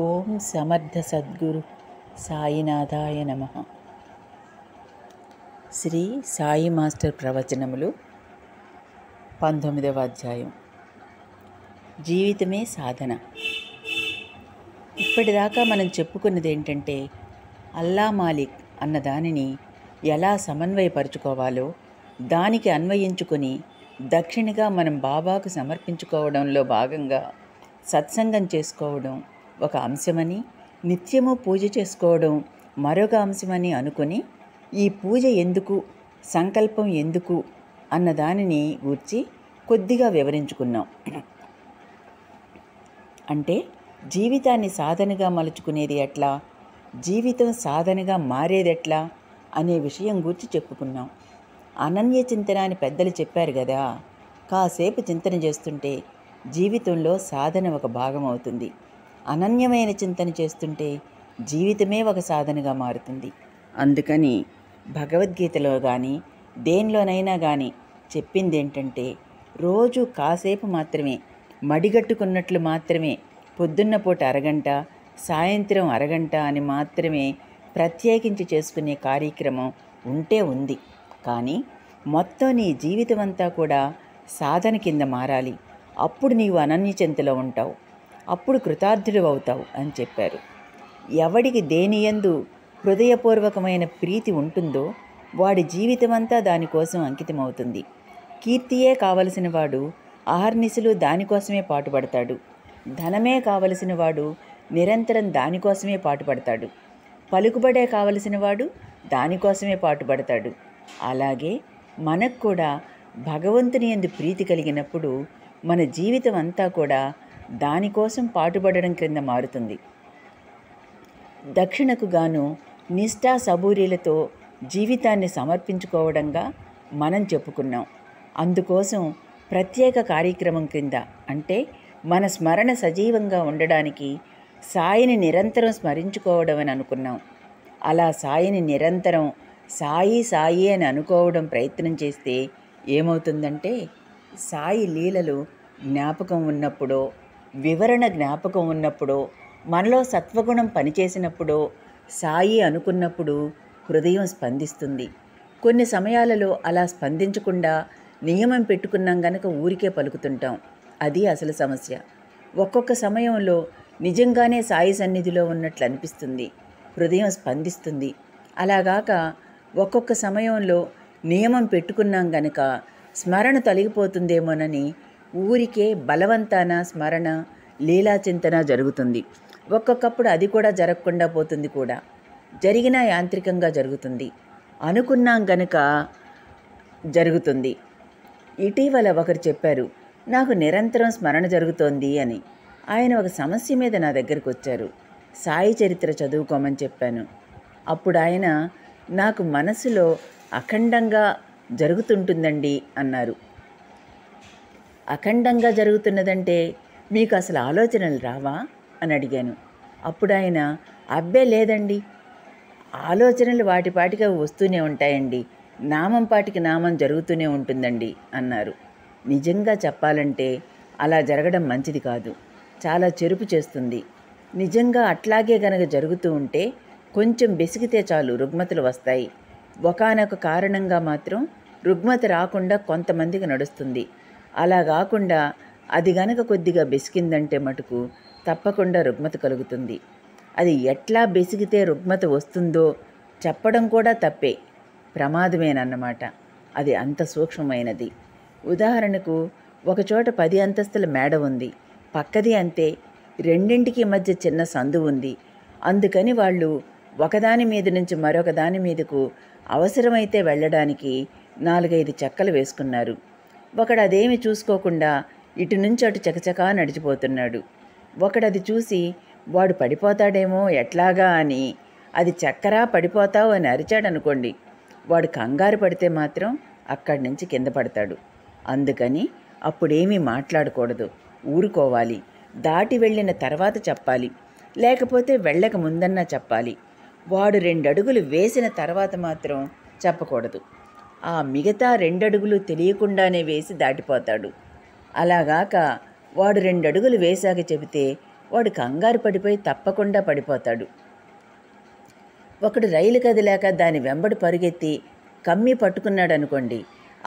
ఓం సమర్థ సద్గురు సాయినాథాయ నమ శ్రీ సాయి మాస్టర్ ప్రవచనములు పంతొమ్మిదవ అధ్యాయం జీవితమే సాధన ఇప్పటిదాకా మనం చెప్పుకున్నది ఏంటంటే అల్లా మాలిక్ అన్న దానిని ఎలా సమన్వయపరుచుకోవాలో దానికి అన్వయించుకొని దక్షిణగా మనం బాబాకు సమర్పించుకోవడంలో భాగంగా సత్సంగం చేసుకోవడం ఒక అంశమని నిత్యము పూజ చేసుకోవడం మరొక అంశమని అనుకుని ఈ పూజ ఎందుకు సంకల్పం ఎందుకు అన్న దానిని గూర్చి కొద్దిగా వివరించుకున్నాం అంటే జీవితాన్ని సాధనగా మలుచుకునేది ఎట్లా జీవితం సాధనగా మారేది ఎట్లా అనే విషయం గూర్చి చెప్పుకున్నాం అనన్య చింతన అని పెద్దలు చెప్పారు కదా కాసేపు చింతన చేస్తుంటే జీవితంలో సాధన ఒక భాగం అవుతుంది అనన్యమైన చింతన చేస్తుంటే జీవితమే ఒక సాధనగా మారుతుంది అందుకని భగవద్గీతలో కానీ దేనిలోనైనా కానీ చెప్పింది ఏంటంటే రోజు కాసేపు మాత్రమే మడిగట్టుకున్నట్లు మాత్రమే పొద్దున్న పూట అరగంట సాయంత్రం అరగంట అని మాత్రమే ప్రత్యేకించి చేసుకునే కార్యక్రమం ఉంటే ఉంది కానీ మొత్తం నీ జీవితం అంతా కూడా సాధన కింద మారాలి అప్పుడు నీవు అనన్య చింతలో ఉంటావు అప్పుడు కృతార్థుడు అవుతావు అని చెప్పారు ఎవడికి దేనియందు హృదయపూర్వకమైన ప్రీతి ఉంటుందో వాడి జీవితమంతా దానికోసం అంకితమవుతుంది కీర్తియే కావలసిన వాడు ఆహర్నిశలు దానికోసమే పాటుపడతాడు ధనమే కావలసిన వాడు నిరంతరం దానికోసమే పాటుపడతాడు పలుకుబడే కావలసిన వాడు దానికోసమే పాటుపడతాడు అలాగే మనకు కూడా భగవంతుని ఎందు ప్రీతి కలిగినప్పుడు మన జీవితం అంతా కూడా దానికోసం పాటుపడడం క్రింద మారుతుంది దక్షిణకు గాను నిష్ఠా సబూరీలతో జీవితాన్ని సమర్పించుకోవడంగా మనం చెప్పుకున్నాం అందుకోసం ప్రత్యేక కార్యక్రమం క్రింద అంటే మన స్మరణ సజీవంగా ఉండడానికి సాయిని నిరంతరం స్మరించుకోవడం అని అనుకున్నాం అలా సాయిని నిరంతరం సాయి సాయి అని అనుకోవడం ప్రయత్నం చేస్తే ఏమవుతుందంటే సాయి లీలలు జ్ఞాపకం ఉన్నప్పుడో వివరణ జ్ఞాపకం ఉన్నప్పుడు మనలో సత్వగుణం పనిచేసినప్పుడు సాయి అనుకున్నప్పుడు హృదయం స్పందిస్తుంది కొన్ని సమయాలలో అలా స్పందించకుండా నియమం పెట్టుకున్నాం గనక ఊరికే పలుకుతుంటాం అది అసలు సమస్య ఒక్కొక్క సమయంలో నిజంగానే సాయి సన్నిధిలో ఉన్నట్లు అనిపిస్తుంది హృదయం స్పందిస్తుంది అలాగాక ఒక్కొక్క సమయంలో నియమం పెట్టుకున్నాం గనక స్మరణ తొలగిపోతుందేమోనని ఊరికే బలవంతాన స్మరణ లీలాచింతన జరుగుతుంది ఒక్కొక్కప్పుడు అది కూడా జరగకుండా పోతుంది కూడా జరిగినా యాంత్రికంగా జరుగుతుంది అనుకున్నాం గనుక జరుగుతుంది ఇటీవల ఒకరు చెప్పారు నాకు నిరంతరం స్మరణ జరుగుతోంది అని ఆయన ఒక సమస్య మీద నా దగ్గరికి వచ్చారు సాయి చరిత్ర చదువుకోమని చెప్పాను అప్పుడు ఆయన నాకు మనసులో అఖండంగా జరుగుతుంటుందండి అన్నారు అఖండంగా జరుగుతున్నదంటే మీకు అసలు ఆలోచనలు రావా అని అడిగాను అప్పుడు ఆయన అబ్బే లేదండి ఆలోచనలు వాటిపాటిగా వస్తూనే ఉంటాయండి నామం పాటికి నామం జరుగుతూనే ఉంటుందండి అన్నారు నిజంగా చెప్పాలంటే అలా జరగడం మంచిది కాదు చాలా చెరుపు చేస్తుంది నిజంగా అట్లాగే గనక జరుగుతూ ఉంటే కొంచెం బెసిగితే చాలు రుగ్మతలు వస్తాయి ఒకనొక కారణంగా మాత్రం రుగ్మత రాకుండా కొంతమందికి నడుస్తుంది అలా కాకుండా అది గనక కొద్దిగా బెసికిందంటే మటుకు తప్పకుండా రుగ్మత కలుగుతుంది అది ఎట్లా బెసిగితే రుగ్మత వస్తుందో చెప్పడం కూడా తప్పే ప్రమాదమేనన్నమాట అది అంత సూక్ష్మమైనది ఉదాహరణకు ఒకచోట పది అంతస్తుల మేడ ఉంది పక్కది అంతే రెండింటికి మధ్య చిన్న సందు ఉంది అందుకని వాళ్ళు ఒకదాని మీద నుంచి మరొక దాని మీదకు అవసరమైతే వెళ్ళడానికి నాలుగైదు చెక్కలు వేసుకున్నారు ఒకడదేమి చూసుకోకుండా ఇటు నుంచి అటు చకచకా నడిచిపోతున్నాడు ఒకడది చూసి వాడు పడిపోతాడేమో ఎట్లాగా అని అది చక్కరా పడిపోతావు అని అరిచాడనుకోండి వాడు కంగారు పడితే మాత్రం అక్కడి నుంచి కింద పడతాడు అందుకని అప్పుడేమీ మాట్లాడకూడదు ఊరుకోవాలి దాటి వెళ్ళిన తర్వాత చెప్పాలి లేకపోతే వెళ్ళక ముందన్నా చెప్పాలి వాడు రెండడుగులు వేసిన తర్వాత మాత్రం చెప్పకూడదు ఆ మిగతా రెండడుగులు తెలియకుండానే వేసి దాటిపోతాడు అలాగాక వాడు రెండడుగులు వేశాక చెబితే వాడు కంగారు పడిపోయి తప్పకుండా పడిపోతాడు ఒకడు రైలు కదిలాక దాని వెంబడి పరుగెత్తి కమ్మి పట్టుకున్నాడు అనుకోండి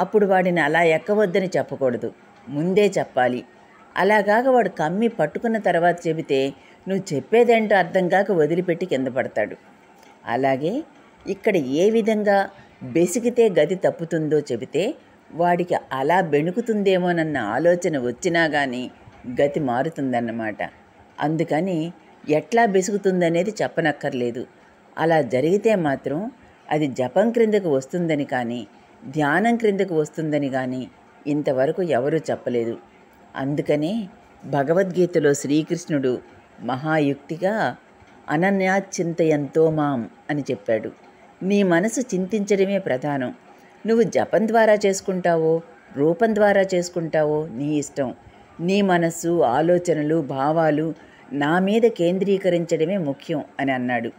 అప్పుడు వాడిని అలా ఎక్కవద్దని చెప్పకూడదు ముందే చెప్పాలి అలాగాక వాడు కమ్మి పట్టుకున్న తర్వాత చెబితే నువ్వు చెప్పేదేంటో అర్థం కాక వదిలిపెట్టి కింద పడతాడు అలాగే ఇక్కడ ఏ విధంగా బెసిగితే గది తప్పుతుందో చెబితే వాడికి అలా బెణుకుతుందేమోనన్న ఆలోచన వచ్చినా కానీ గతి మారుతుందన్నమాట అందుకని ఎట్లా బెసుగుతుందనేది చెప్పనక్కర్లేదు అలా జరిగితే మాత్రం అది జపం క్రిందకు వస్తుందని కానీ ధ్యానం క్రిందకు వస్తుందని కానీ ఇంతవరకు ఎవరూ చెప్పలేదు అందుకనే భగవద్గీతలో శ్రీకృష్ణుడు మహాయుక్తిగా అనన్యాచింతయంతో మాం అని చెప్పాడు నీ మనసు చింతించడమే ప్రధానం నువ్వు జపం ద్వారా చేసుకుంటావో రూపం ద్వారా చేసుకుంటావో నీ ఇష్టం నీ మనస్సు ఆలోచనలు భావాలు నా మీద కేంద్రీకరించడమే ముఖ్యం అని అన్నాడు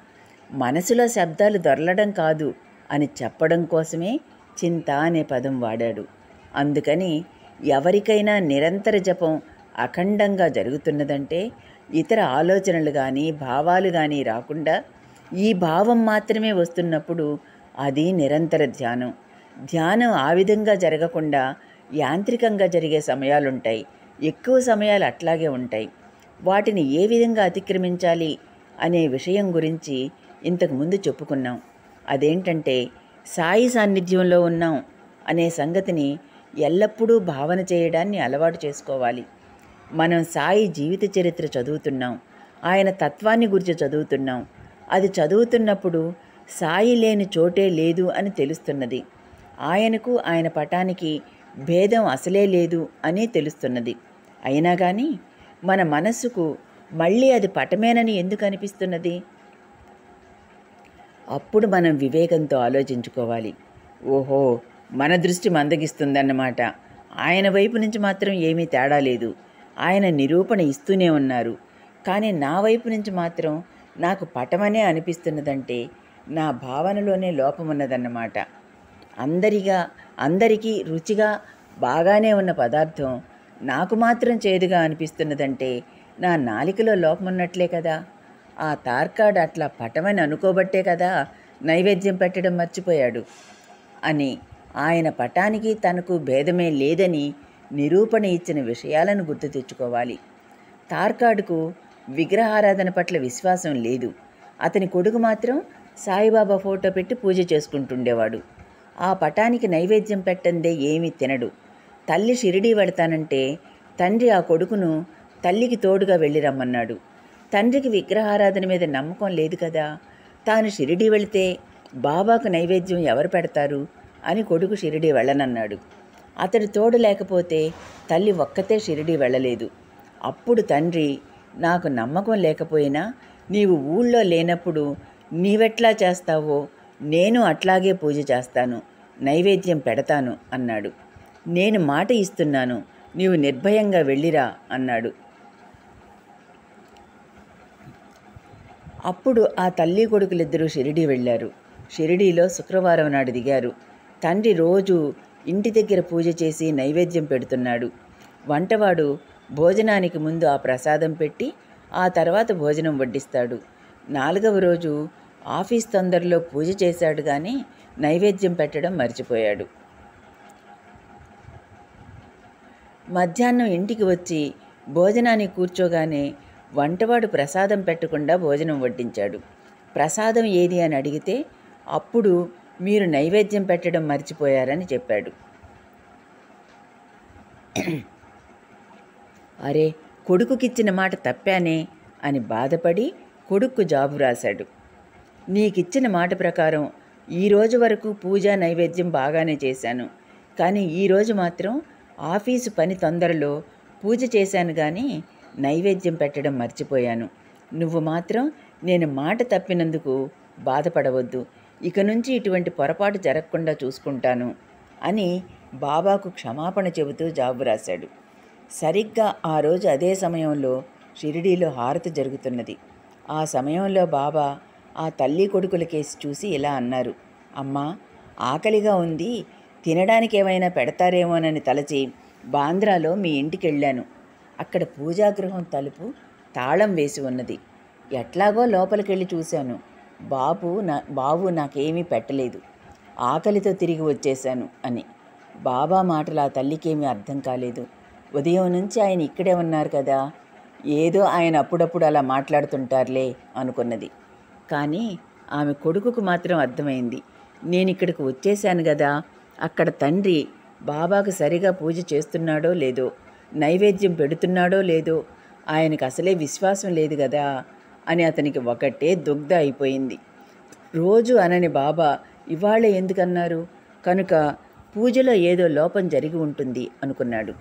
మనసులో శబ్దాలు దొరలడం కాదు అని చెప్పడం కోసమే చింత అనే పదం వాడాడు అందుకని ఎవరికైనా నిరంతర జపం అఖండంగా జరుగుతున్నదంటే ఇతర ఆలోచనలు కానీ భావాలు కానీ రాకుండా ఈ భావం మాత్రమే వస్తున్నప్పుడు అది నిరంతర ధ్యానం ధ్యానం ఆ విధంగా జరగకుండా యాంత్రికంగా జరిగే సమయాలుంటాయి ఎక్కువ సమయాలు అట్లాగే ఉంటాయి వాటిని ఏ విధంగా అతిక్రమించాలి అనే విషయం గురించి ఇంతకుముందు చెప్పుకున్నాం అదేంటంటే సాయి సాన్నిధ్యంలో ఉన్నాం అనే సంగతిని ఎల్లప్పుడూ భావన చేయడాన్ని అలవాటు చేసుకోవాలి మనం సాయి జీవిత చరిత్ర చదువుతున్నాం ఆయన తత్వాన్ని గురించి చదువుతున్నాం అది చదువుతున్నప్పుడు సాయి లేని చోటే లేదు అని తెలుస్తున్నది ఆయనకు ఆయన పటానికి భేదం అసలే లేదు అని తెలుస్తున్నది అయినా కానీ మన మనస్సుకు మళ్ళీ అది పటమేనని ఎందుకు అనిపిస్తున్నది అప్పుడు మనం వివేకంతో ఆలోచించుకోవాలి ఓహో మన దృష్టి మందగిస్తుందన్నమాట ఆయన వైపు నుంచి మాత్రం ఏమీ తేడా లేదు ఆయన నిరూపణ ఇస్తూనే ఉన్నారు కానీ నా వైపు నుంచి మాత్రం నాకు పటమనే అనిపిస్తున్నదంటే నా భావనలోనే లోపమున్నదన్నమాట అందరిగా అందరికీ రుచిగా బాగానే ఉన్న పదార్థం నాకు మాత్రం చేదుగా అనిపిస్తున్నదంటే నా నాలికలో లోపమున్నట్లే కదా ఆ తార్కాడు అట్లా పటమని అనుకోబట్టే కదా నైవేద్యం పెట్టడం మర్చిపోయాడు అని ఆయన పటానికి తనకు భేదమే లేదని నిరూపణ ఇచ్చిన విషయాలను గుర్తు తెచ్చుకోవాలి తార్కాడుకు విగ్రహారాధన పట్ల విశ్వాసం లేదు అతని కొడుకు మాత్రం సాయిబాబా ఫోటో పెట్టి పూజ చేసుకుంటుండేవాడు ఆ పటానికి నైవేద్యం పెట్టందే ఏమీ తినడు తల్లి షిరిడీ వెళతానంటే తండ్రి ఆ కొడుకును తల్లికి తోడుగా వెళ్ళి రమ్మన్నాడు తండ్రికి విగ్రహారాధన మీద నమ్మకం లేదు కదా తాను షిరిడీ వెళితే బాబాకు నైవేద్యం ఎవరు పెడతారు అని కొడుకు షిరిడీ వెళ్ళనన్నాడు అతడు తోడు లేకపోతే తల్లి ఒక్కతే షిరిడీ వెళ్ళలేదు అప్పుడు తండ్రి నాకు నమ్మకం లేకపోయినా నీవు ఊళ్ళో లేనప్పుడు నీవెట్లా చేస్తావో నేను అట్లాగే పూజ చేస్తాను నైవేద్యం పెడతాను అన్నాడు నేను మాట ఇస్తున్నాను నీవు నిర్భయంగా వెళ్ళిరా అన్నాడు అప్పుడు ఆ తల్లి కొడుకులిద్దరూ షిరిడి వెళ్ళారు షిరిడీలో శుక్రవారం నాడు దిగారు తండ్రి రోజు ఇంటి దగ్గర పూజ చేసి నైవేద్యం పెడుతున్నాడు వంటవాడు భోజనానికి ముందు ఆ ప్రసాదం పెట్టి ఆ తర్వాత భోజనం వడ్డిస్తాడు నాలుగవ రోజు ఆఫీస్ తొందరలో పూజ చేశాడు కానీ నైవేద్యం పెట్టడం మర్చిపోయాడు మధ్యాహ్నం ఇంటికి వచ్చి భోజనానికి కూర్చోగానే వంటవాడు ప్రసాదం పెట్టకుండా భోజనం వడ్డించాడు ప్రసాదం ఏది అని అడిగితే అప్పుడు మీరు నైవేద్యం పెట్టడం మర్చిపోయారని చెప్పాడు అరే కొడుకుకిచ్చిన మాట తప్పానే అని బాధపడి కొడుక్కు జాబు రాశాడు నీకిచ్చిన మాట ప్రకారం ఈ రోజు వరకు పూజా నైవేద్యం బాగానే చేశాను కానీ ఈరోజు మాత్రం ఆఫీసు పని తొందరలో పూజ చేశాను కానీ నైవేద్యం పెట్టడం మర్చిపోయాను నువ్వు మాత్రం నేను మాట తప్పినందుకు బాధపడవద్దు ఇక నుంచి ఇటువంటి పొరపాటు జరగకుండా చూసుకుంటాను అని బాబాకు క్షమాపణ చెబుతూ జాబు రాశాడు సరిగ్గా ఆ రోజు అదే సమయంలో షిరిడీలో హారతి జరుగుతున్నది ఆ సమయంలో బాబా ఆ తల్లి కొడుకుల కేసు చూసి ఇలా అన్నారు అమ్మా ఆకలిగా ఉంది తినడానికి ఏమైనా పెడతారేమోనని తలచి బాంద్రాలో మీ ఇంటికి వెళ్ళాను అక్కడ పూజాగృహం తలుపు తాళం వేసి ఉన్నది ఎట్లాగో లోపలికెళ్ళి చూశాను బాబు నా బాబు నాకేమీ పెట్టలేదు ఆకలితో తిరిగి వచ్చేశాను అని బాబా మాటలు ఆ తల్లికేమీ అర్థం కాలేదు ఉదయం నుంచి ఆయన ఇక్కడే ఉన్నారు కదా ఏదో ఆయన అప్పుడప్పుడు అలా మాట్లాడుతుంటారులే అనుకున్నది కానీ ఆమె కొడుకుకు మాత్రం అర్థమైంది నేను ఇక్కడికి వచ్చేశాను కదా అక్కడ తండ్రి బాబాకు సరిగా పూజ చేస్తున్నాడో లేదో నైవేద్యం పెడుతున్నాడో లేదో ఆయనకు అసలే విశ్వాసం లేదు కదా అని అతనికి ఒకటే దుగ్ధ అయిపోయింది రోజు అనని బాబా ఇవాళ ఎందుకన్నారు కనుక పూజలో ఏదో లోపం జరిగి ఉంటుంది అనుకున్నాడు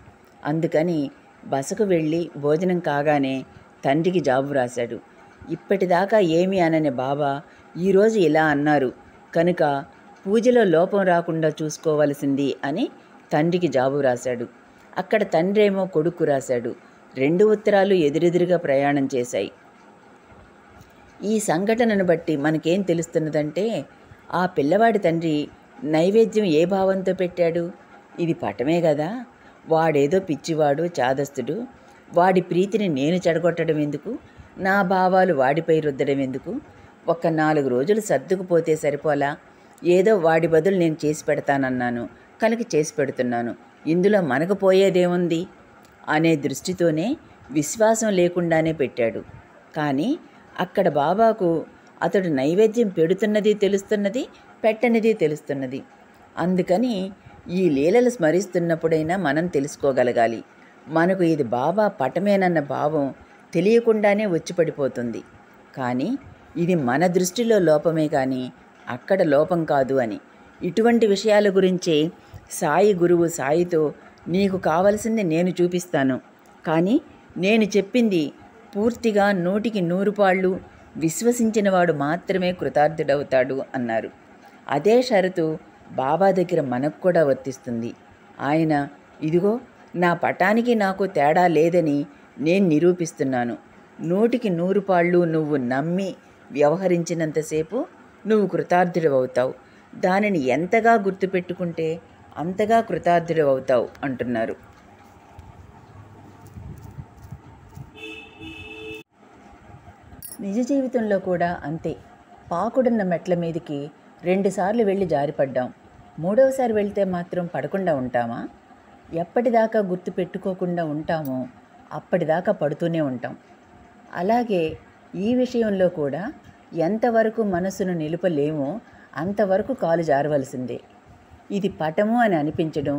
అందుకని బసకు వెళ్ళి భోజనం కాగానే తండ్రికి జాబు రాశాడు ఇప్పటిదాకా ఏమి అనని బాబా ఈరోజు ఇలా అన్నారు కనుక పూజలో లోపం రాకుండా చూసుకోవలసింది అని తండ్రికి జాబు రాశాడు అక్కడ తండ్రేమో కొడుకు రాశాడు రెండు ఉత్తరాలు ఎదురెదురుగా ప్రయాణం చేశాయి ఈ సంఘటనను బట్టి మనకేం తెలుస్తున్నదంటే ఆ పిల్లవాడి తండ్రి నైవేద్యం ఏ భావంతో పెట్టాడు ఇది పటమే కదా వాడేదో పిచ్చివాడు చాదస్తుడు వాడి ప్రీతిని నేను చెడగొట్టడం ఎందుకు నా భావాలు వాడిపై రుద్దడం ఎందుకు ఒక్క నాలుగు రోజులు సర్దుకుపోతే సరిపోలా ఏదో వాడి బదులు నేను చేసి పెడతానన్నాను కనుక చేసి పెడుతున్నాను ఇందులో మనకు పోయేదేముంది అనే దృష్టితోనే విశ్వాసం లేకుండానే పెట్టాడు కానీ అక్కడ బాబాకు అతడు నైవేద్యం పెడుతున్నది తెలుస్తున్నది పెట్టనిది తెలుస్తున్నది అందుకని ఈ లీలలు స్మరిస్తున్నప్పుడైనా మనం తెలుసుకోగలగాలి మనకు ఇది బాబా పటమేనన్న భావం తెలియకుండానే వచ్చి పడిపోతుంది కానీ ఇది మన దృష్టిలో లోపమే కానీ అక్కడ లోపం కాదు అని ఇటువంటి విషయాల గురించే సాయి గురువు సాయితో నీకు కావలసింది నేను చూపిస్తాను కానీ నేను చెప్పింది పూర్తిగా నూటికి నూరు పాళ్ళు విశ్వసించినవాడు మాత్రమే కృతార్థుడవుతాడు అన్నారు అదే షరతు బాబా దగ్గర మనకు కూడా వర్తిస్తుంది ఆయన ఇదిగో నా పటానికి నాకు తేడా లేదని నేను నిరూపిస్తున్నాను నూటికి నూరు పాళ్ళు నువ్వు నమ్మి వ్యవహరించినంతసేపు నువ్వు అవుతావు దానిని ఎంతగా గుర్తుపెట్టుకుంటే అంతగా అవుతావు అంటున్నారు నిజ జీవితంలో కూడా అంతే పాకుడున్న మెట్ల మీదకి రెండుసార్లు వెళ్ళి జారిపడ్డాం మూడవసారి వెళ్తే మాత్రం పడకుండా ఉంటామా ఎప్పటిదాకా గుర్తు పెట్టుకోకుండా ఉంటామో అప్పటిదాకా పడుతూనే ఉంటాం అలాగే ఈ విషయంలో కూడా ఎంతవరకు మనసును నిలుపలేమో అంతవరకు కాలు జారవలసిందే ఇది పటము అని అనిపించడం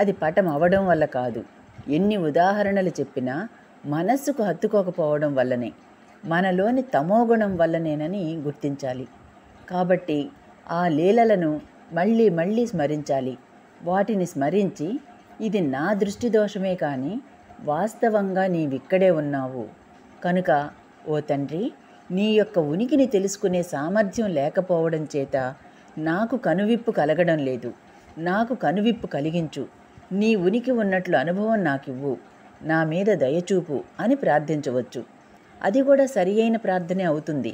అది పటం అవడం వల్ల కాదు ఎన్ని ఉదాహరణలు చెప్పినా మనస్సుకు హత్తుకోకపోవడం వల్లనే మనలోని తమోగుణం వల్లనేనని గుర్తించాలి కాబట్టి ఆ లీలలను మళ్ళీ మళ్ళీ స్మరించాలి వాటిని స్మరించి ఇది నా దృష్టి దోషమే కానీ వాస్తవంగా నీవిక్కడే ఉన్నావు కనుక ఓ తండ్రి నీ యొక్క ఉనికిని తెలుసుకునే సామర్థ్యం లేకపోవడం చేత నాకు కనువిప్పు కలగడం లేదు నాకు కనువిప్పు కలిగించు నీ ఉనికి ఉన్నట్లు అనుభవం నాకివ్వు నా మీద దయచూపు అని ప్రార్థించవచ్చు అది కూడా సరి అయిన ప్రార్థనే అవుతుంది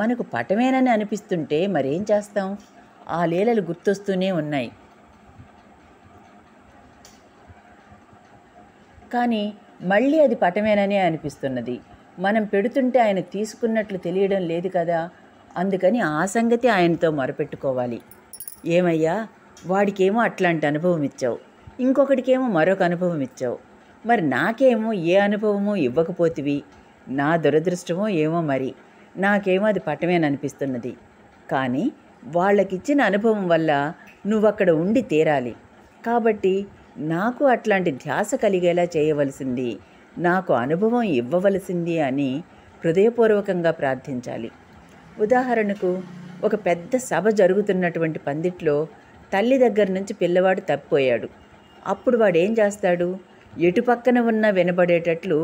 మనకు పటమేనని అనిపిస్తుంటే మరేం చేస్తాం ఆ లీలలు గుర్తొస్తూనే ఉన్నాయి కానీ మళ్ళీ అది పటమేననే అనిపిస్తున్నది మనం పెడుతుంటే ఆయన తీసుకున్నట్లు తెలియడం లేదు కదా అందుకని ఆ సంగతి ఆయనతో మొరపెట్టుకోవాలి ఏమయ్యా వాడికేమో అట్లాంటి అనుభవం ఇచ్చావు ఇంకొకటికేమో మరొక అనుభవం ఇచ్చావు మరి నాకేమో ఏ అనుభవమో ఇవ్వకపోతివి నా దురదృష్టమో ఏమో మరి నాకేమో అది పటమేననిపిస్తున్నది కానీ వాళ్ళకిచ్చిన అనుభవం వల్ల నువ్వక్కడ ఉండి తీరాలి కాబట్టి నాకు అట్లాంటి ధ్యాస కలిగేలా చేయవలసింది నాకు అనుభవం ఇవ్వవలసింది అని హృదయపూర్వకంగా ప్రార్థించాలి ఉదాహరణకు ఒక పెద్ద సభ జరుగుతున్నటువంటి పందిట్లో తల్లి దగ్గర నుంచి పిల్లవాడు తప్పిపోయాడు అప్పుడు వాడేం చేస్తాడు ఎటుపక్కన ఉన్న వినబడేటట్లు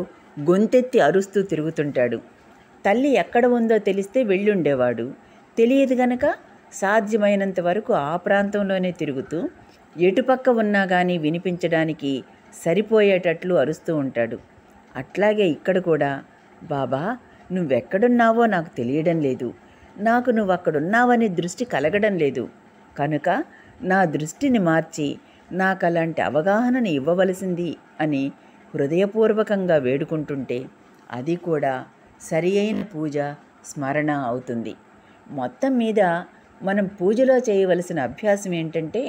గొంతెత్తి అరుస్తూ తిరుగుతుంటాడు తల్లి ఎక్కడ ఉందో తెలిస్తే వెళ్ళుండేవాడు తెలియదు గనక సాధ్యమైనంత వరకు ఆ ప్రాంతంలోనే తిరుగుతూ ఎటుపక్క ఉన్నా కానీ వినిపించడానికి సరిపోయేటట్లు అరుస్తూ ఉంటాడు అట్లాగే ఇక్కడ కూడా బాబా నువ్వెక్కడున్నావో నాకు తెలియడం లేదు నాకు నువ్వు అక్కడున్నావని దృష్టి కలగడం లేదు కనుక నా దృష్టిని మార్చి నాకు అలాంటి అవగాహనను ఇవ్వవలసింది అని హృదయపూర్వకంగా వేడుకుంటుంటే అది కూడా సరి పూజ స్మరణ అవుతుంది మొత్తం మీద మనం పూజలో చేయవలసిన అభ్యాసం ఏంటంటే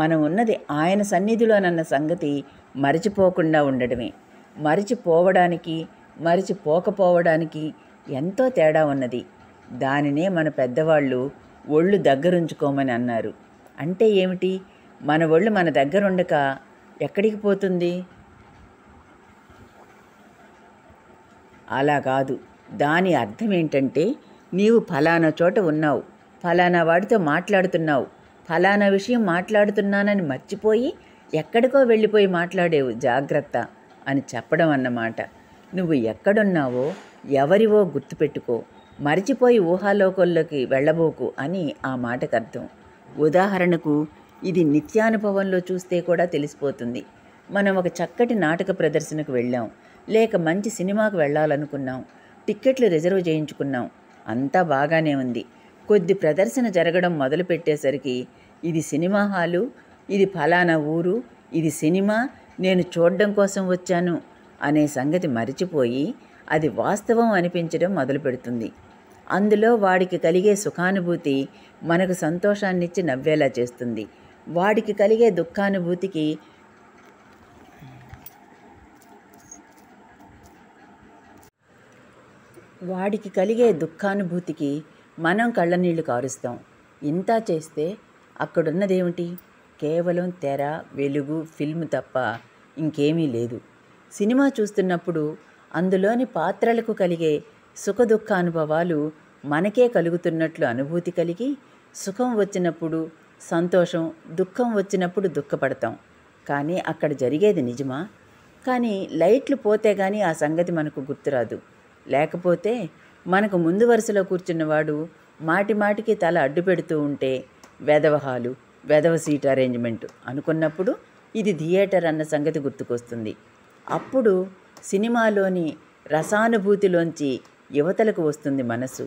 మనం ఉన్నది ఆయన సన్నిధిలోనన్న సంగతి మరచిపోకుండా ఉండడమే మరచిపోవడానికి మరచిపోకపోవడానికి ఎంతో తేడా ఉన్నది దానినే మన పెద్దవాళ్ళు ఒళ్ళు దగ్గరుంచుకోమని అన్నారు అంటే ఏమిటి మన ఒళ్ళు మన దగ్గరుండక ఎక్కడికి పోతుంది అలా కాదు దాని అర్థం ఏంటంటే నీవు ఫలానా చోట ఉన్నావు ఫలానా వాడితో మాట్లాడుతున్నావు ఫలానా విషయం మాట్లాడుతున్నానని మర్చిపోయి ఎక్కడికో వెళ్ళిపోయి మాట్లాడేవు జాగ్రత్త అని చెప్పడం అన్నమాట నువ్వు ఎక్కడున్నావో ఎవరివో గుర్తుపెట్టుకో మరిచిపోయి ఊహాలోకంలోకి వెళ్ళబోకు అని ఆ మాటకు అర్థం ఉదాహరణకు ఇది నిత్యానుభవంలో చూస్తే కూడా తెలిసిపోతుంది మనం ఒక చక్కటి నాటక ప్రదర్శనకు వెళ్ళాం లేక మంచి సినిమాకు వెళ్ళాలనుకున్నాం టిక్కెట్లు రిజర్వ్ చేయించుకున్నాం అంతా బాగానే ఉంది కొద్ది ప్రదర్శన జరగడం మొదలుపెట్టేసరికి ఇది సినిమా హాలు ఇది ఫలానా ఊరు ఇది సినిమా నేను చూడడం కోసం వచ్చాను అనే సంగతి మరిచిపోయి అది వాస్తవం అనిపించడం మొదలు పెడుతుంది అందులో వాడికి కలిగే సుఖానుభూతి మనకు సంతోషాన్నిచ్చి నవ్వేలా చేస్తుంది వాడికి కలిగే దుఃఖానుభూతికి వాడికి కలిగే దుఃఖానుభూతికి మనం కళ్ళనీళ్లు కారుస్తాం ఇంత చేస్తే అక్కడున్నదేమిటి కేవలం తెర వెలుగు ఫిల్మ్ తప్ప ఇంకేమీ లేదు సినిమా చూస్తున్నప్పుడు అందులోని పాత్రలకు కలిగే సుఖ దుఃఖానుభవాలు మనకే కలుగుతున్నట్లు అనుభూతి కలిగి సుఖం వచ్చినప్పుడు సంతోషం దుఃఖం వచ్చినప్పుడు దుఃఖపడతాం కానీ అక్కడ జరిగేది నిజమా కానీ లైట్లు పోతే కానీ ఆ సంగతి మనకు గుర్తురాదు లేకపోతే మనకు ముందు వరుసలో కూర్చున్నవాడు మాటి మాటికి తల అడ్డు పెడుతూ ఉంటే వెదవ హాలు వెదవ సీట్ అరేంజ్మెంట్ అనుకున్నప్పుడు ఇది థియేటర్ అన్న సంగతి గుర్తుకొస్తుంది అప్పుడు సినిమాలోని రసానుభూతిలోంచి యువతలకు వస్తుంది మనసు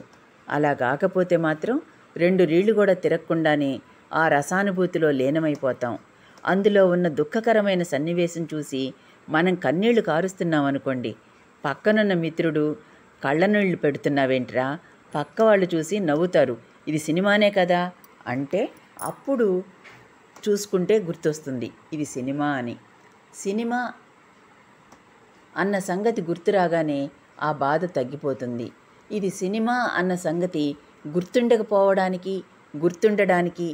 అలా కాకపోతే మాత్రం రెండు రీళ్లు కూడా తిరగకుండానే ఆ రసానుభూతిలో లీనమైపోతాం అందులో ఉన్న దుఃఖకరమైన సన్నివేశం చూసి మనం కన్నీళ్లు కారుస్తున్నాం అనుకోండి పక్కనున్న మిత్రుడు కళ్ళనీళ్ళు పెడుతున్నావేంట్రా పక్క వాళ్ళు చూసి నవ్వుతారు ఇది సినిమానే కదా అంటే అప్పుడు చూసుకుంటే గుర్తొస్తుంది ఇది సినిమా అని సినిమా అన్న సంగతి గుర్తురాగానే ఆ బాధ తగ్గిపోతుంది ఇది సినిమా అన్న సంగతి గుర్తుండకపోవడానికి గుర్తుండడానికి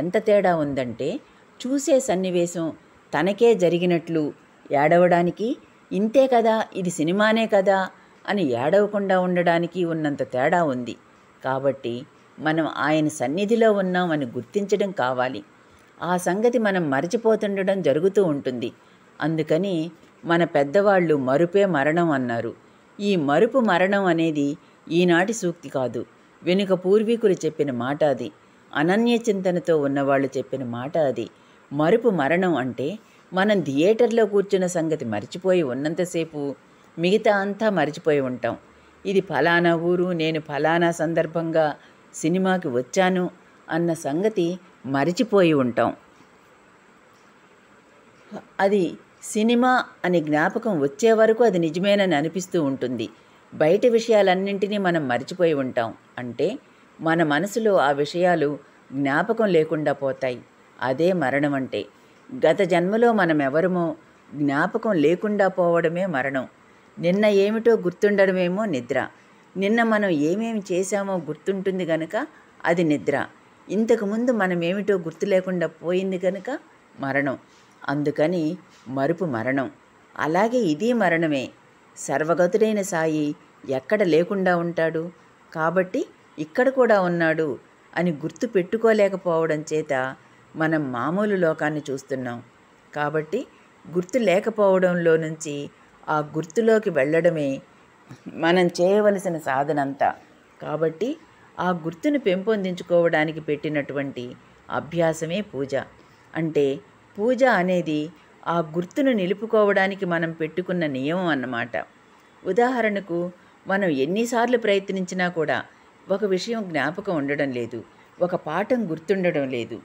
ఎంత తేడా ఉందంటే చూసే సన్నివేశం తనకే జరిగినట్లు ఏడవడానికి ఇంతే కదా ఇది సినిమానే కదా అని ఏడవకుండా ఉండడానికి ఉన్నంత తేడా ఉంది కాబట్టి మనం ఆయన సన్నిధిలో ఉన్నామని గుర్తించడం కావాలి ఆ సంగతి మనం మరచిపోతుండడం జరుగుతూ ఉంటుంది అందుకని మన పెద్దవాళ్ళు మరుపే మరణం అన్నారు ఈ మరుపు మరణం అనేది ఈనాటి సూక్తి కాదు వెనుక పూర్వీకులు చెప్పిన మాట అది అనన్య చింతనతో ఉన్నవాళ్ళు చెప్పిన మాట అది మరుపు మరణం అంటే మనం థియేటర్లో కూర్చున్న సంగతి మర్చిపోయి ఉన్నంతసేపు మిగతా అంతా మర్చిపోయి ఉంటాం ఇది ఫలానా ఊరు నేను ఫలానా సందర్భంగా సినిమాకి వచ్చాను అన్న సంగతి మరిచిపోయి ఉంటాం అది సినిమా అనే జ్ఞాపకం వచ్చే వరకు అది నిజమేనని అనిపిస్తూ ఉంటుంది బయట విషయాలన్నింటినీ మనం మరిచిపోయి ఉంటాం అంటే మన మనసులో ఆ విషయాలు జ్ఞాపకం లేకుండా పోతాయి అదే మరణం అంటే గత జన్మలో మనం ఎవరమో జ్ఞాపకం లేకుండా పోవడమే మరణం నిన్న ఏమిటో గుర్తుండడమేమో నిద్ర నిన్న మనం ఏమేమి చేశామో గుర్తుంటుంది గనక అది నిద్ర ఇంతకుముందు మనం ఏమిటో గుర్తు లేకుండా పోయింది కనుక మరణం అందుకని మరుపు మరణం అలాగే ఇది మరణమే సర్వగతుడైన సాయి ఎక్కడ లేకుండా ఉంటాడు కాబట్టి ఇక్కడ కూడా ఉన్నాడు అని గుర్తు పెట్టుకోలేకపోవడం చేత మనం మామూలు లోకాన్ని చూస్తున్నాం కాబట్టి గుర్తు లేకపోవడంలో నుంచి ఆ గుర్తులోకి వెళ్ళడమే మనం చేయవలసిన సాధనంతా కాబట్టి ఆ గుర్తును పెంపొందించుకోవడానికి పెట్టినటువంటి అభ్యాసమే పూజ అంటే పూజ అనేది ఆ గుర్తును నిలుపుకోవడానికి మనం పెట్టుకున్న నియమం అన్నమాట ఉదాహరణకు మనం ఎన్నిసార్లు ప్రయత్నించినా కూడా ఒక విషయం జ్ఞాపకం ఉండడం లేదు ఒక పాఠం గుర్తుండడం లేదు